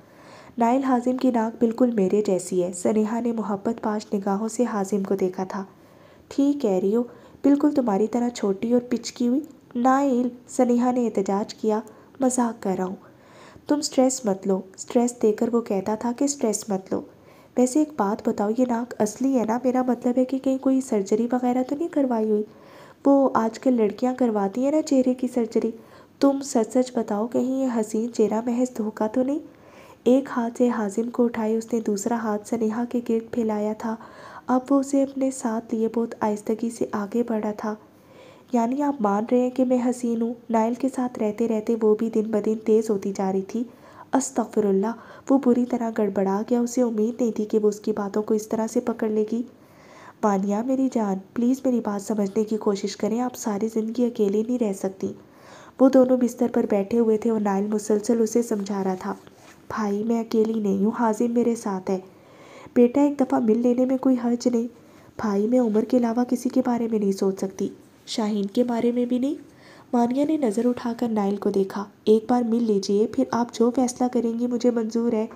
नाइल हाजिम की नाक बिल्कुल मेरे जैसी है सनेहा ने मोहब्बत पाश निगाहों से हाजिम को देखा था ठीक कह रही हो बिल्कुल तुम्हारी तरह छोटी और पिचकी हुई नाइल सनेहा ने एहतजाज किया मजाक कर रहा हूँ तुम स्ट्रेस मत लो स्ट्रेस देकर वो कहता था कि स्ट्रेस मत लो वैसे एक बात बताओ ये नाक असली है ना मेरा मतलब है कि कहीं कोई सर्जरी वगैरह तो नहीं करवाई हुई वो आजकल लड़कियां करवाती हैं ना चेहरे की सर्जरी तुम सच सच बताओ कहीं ये हसीन चेहरा महज धोखा तो नहीं एक हाथ से हाजिम को उठाए उसने दूसरा हाथ सनेहा के गिरद फैलाया था अब वो उसे अपने साथ लिए बहुत आहिस्तगी से आगे बढ़ा था यानी आप मान रहे हैं कि मैं हसीन हूँ नायल के साथ रहते रहते वो भी दिन ब दिन तेज़ होती जा रही थी अस्तगफिरुल्लाह वो बुरी तरह गड़बड़ा गया उसे उम्मीद नहीं थी कि वो उसकी बातों को इस तरह से पकड़ लेगी मानिया मेरी जान प्लीज़ मेरी बात समझने की कोशिश करें आप सारी ज़िंदगी अकेले नहीं रह सकती वो दोनों बिस्तर पर बैठे हुए थे और नायल मुसलसल उसे समझा रहा था भाई मैं अकेली नहीं हूँ हाजिम मेरे साथ है बेटा एक दफ़ा मिल लेने में कोई हर्ज नहीं भाई मैं उम्र के अलावा किसी के बारे में नहीं सोच सकती शाहीन के बारे में भी नहीं मानिया ने नज़र उठाकर नाइल को देखा एक बार मिल लीजिए फिर आप जो फैसला करेंगी मुझे मंजूर है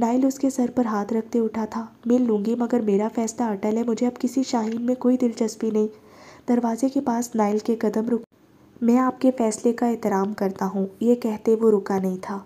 नाइल उसके सर पर हाथ रखते उठा था मिल लूँगी मगर मेरा फैसला अटल है मुझे अब किसी शाहीन में कोई दिलचस्पी नहीं दरवाजे के पास नाइल के कदम रुक मैं आपके फैसले का एहतराम करता हूँ ये कहते वो रुका नहीं था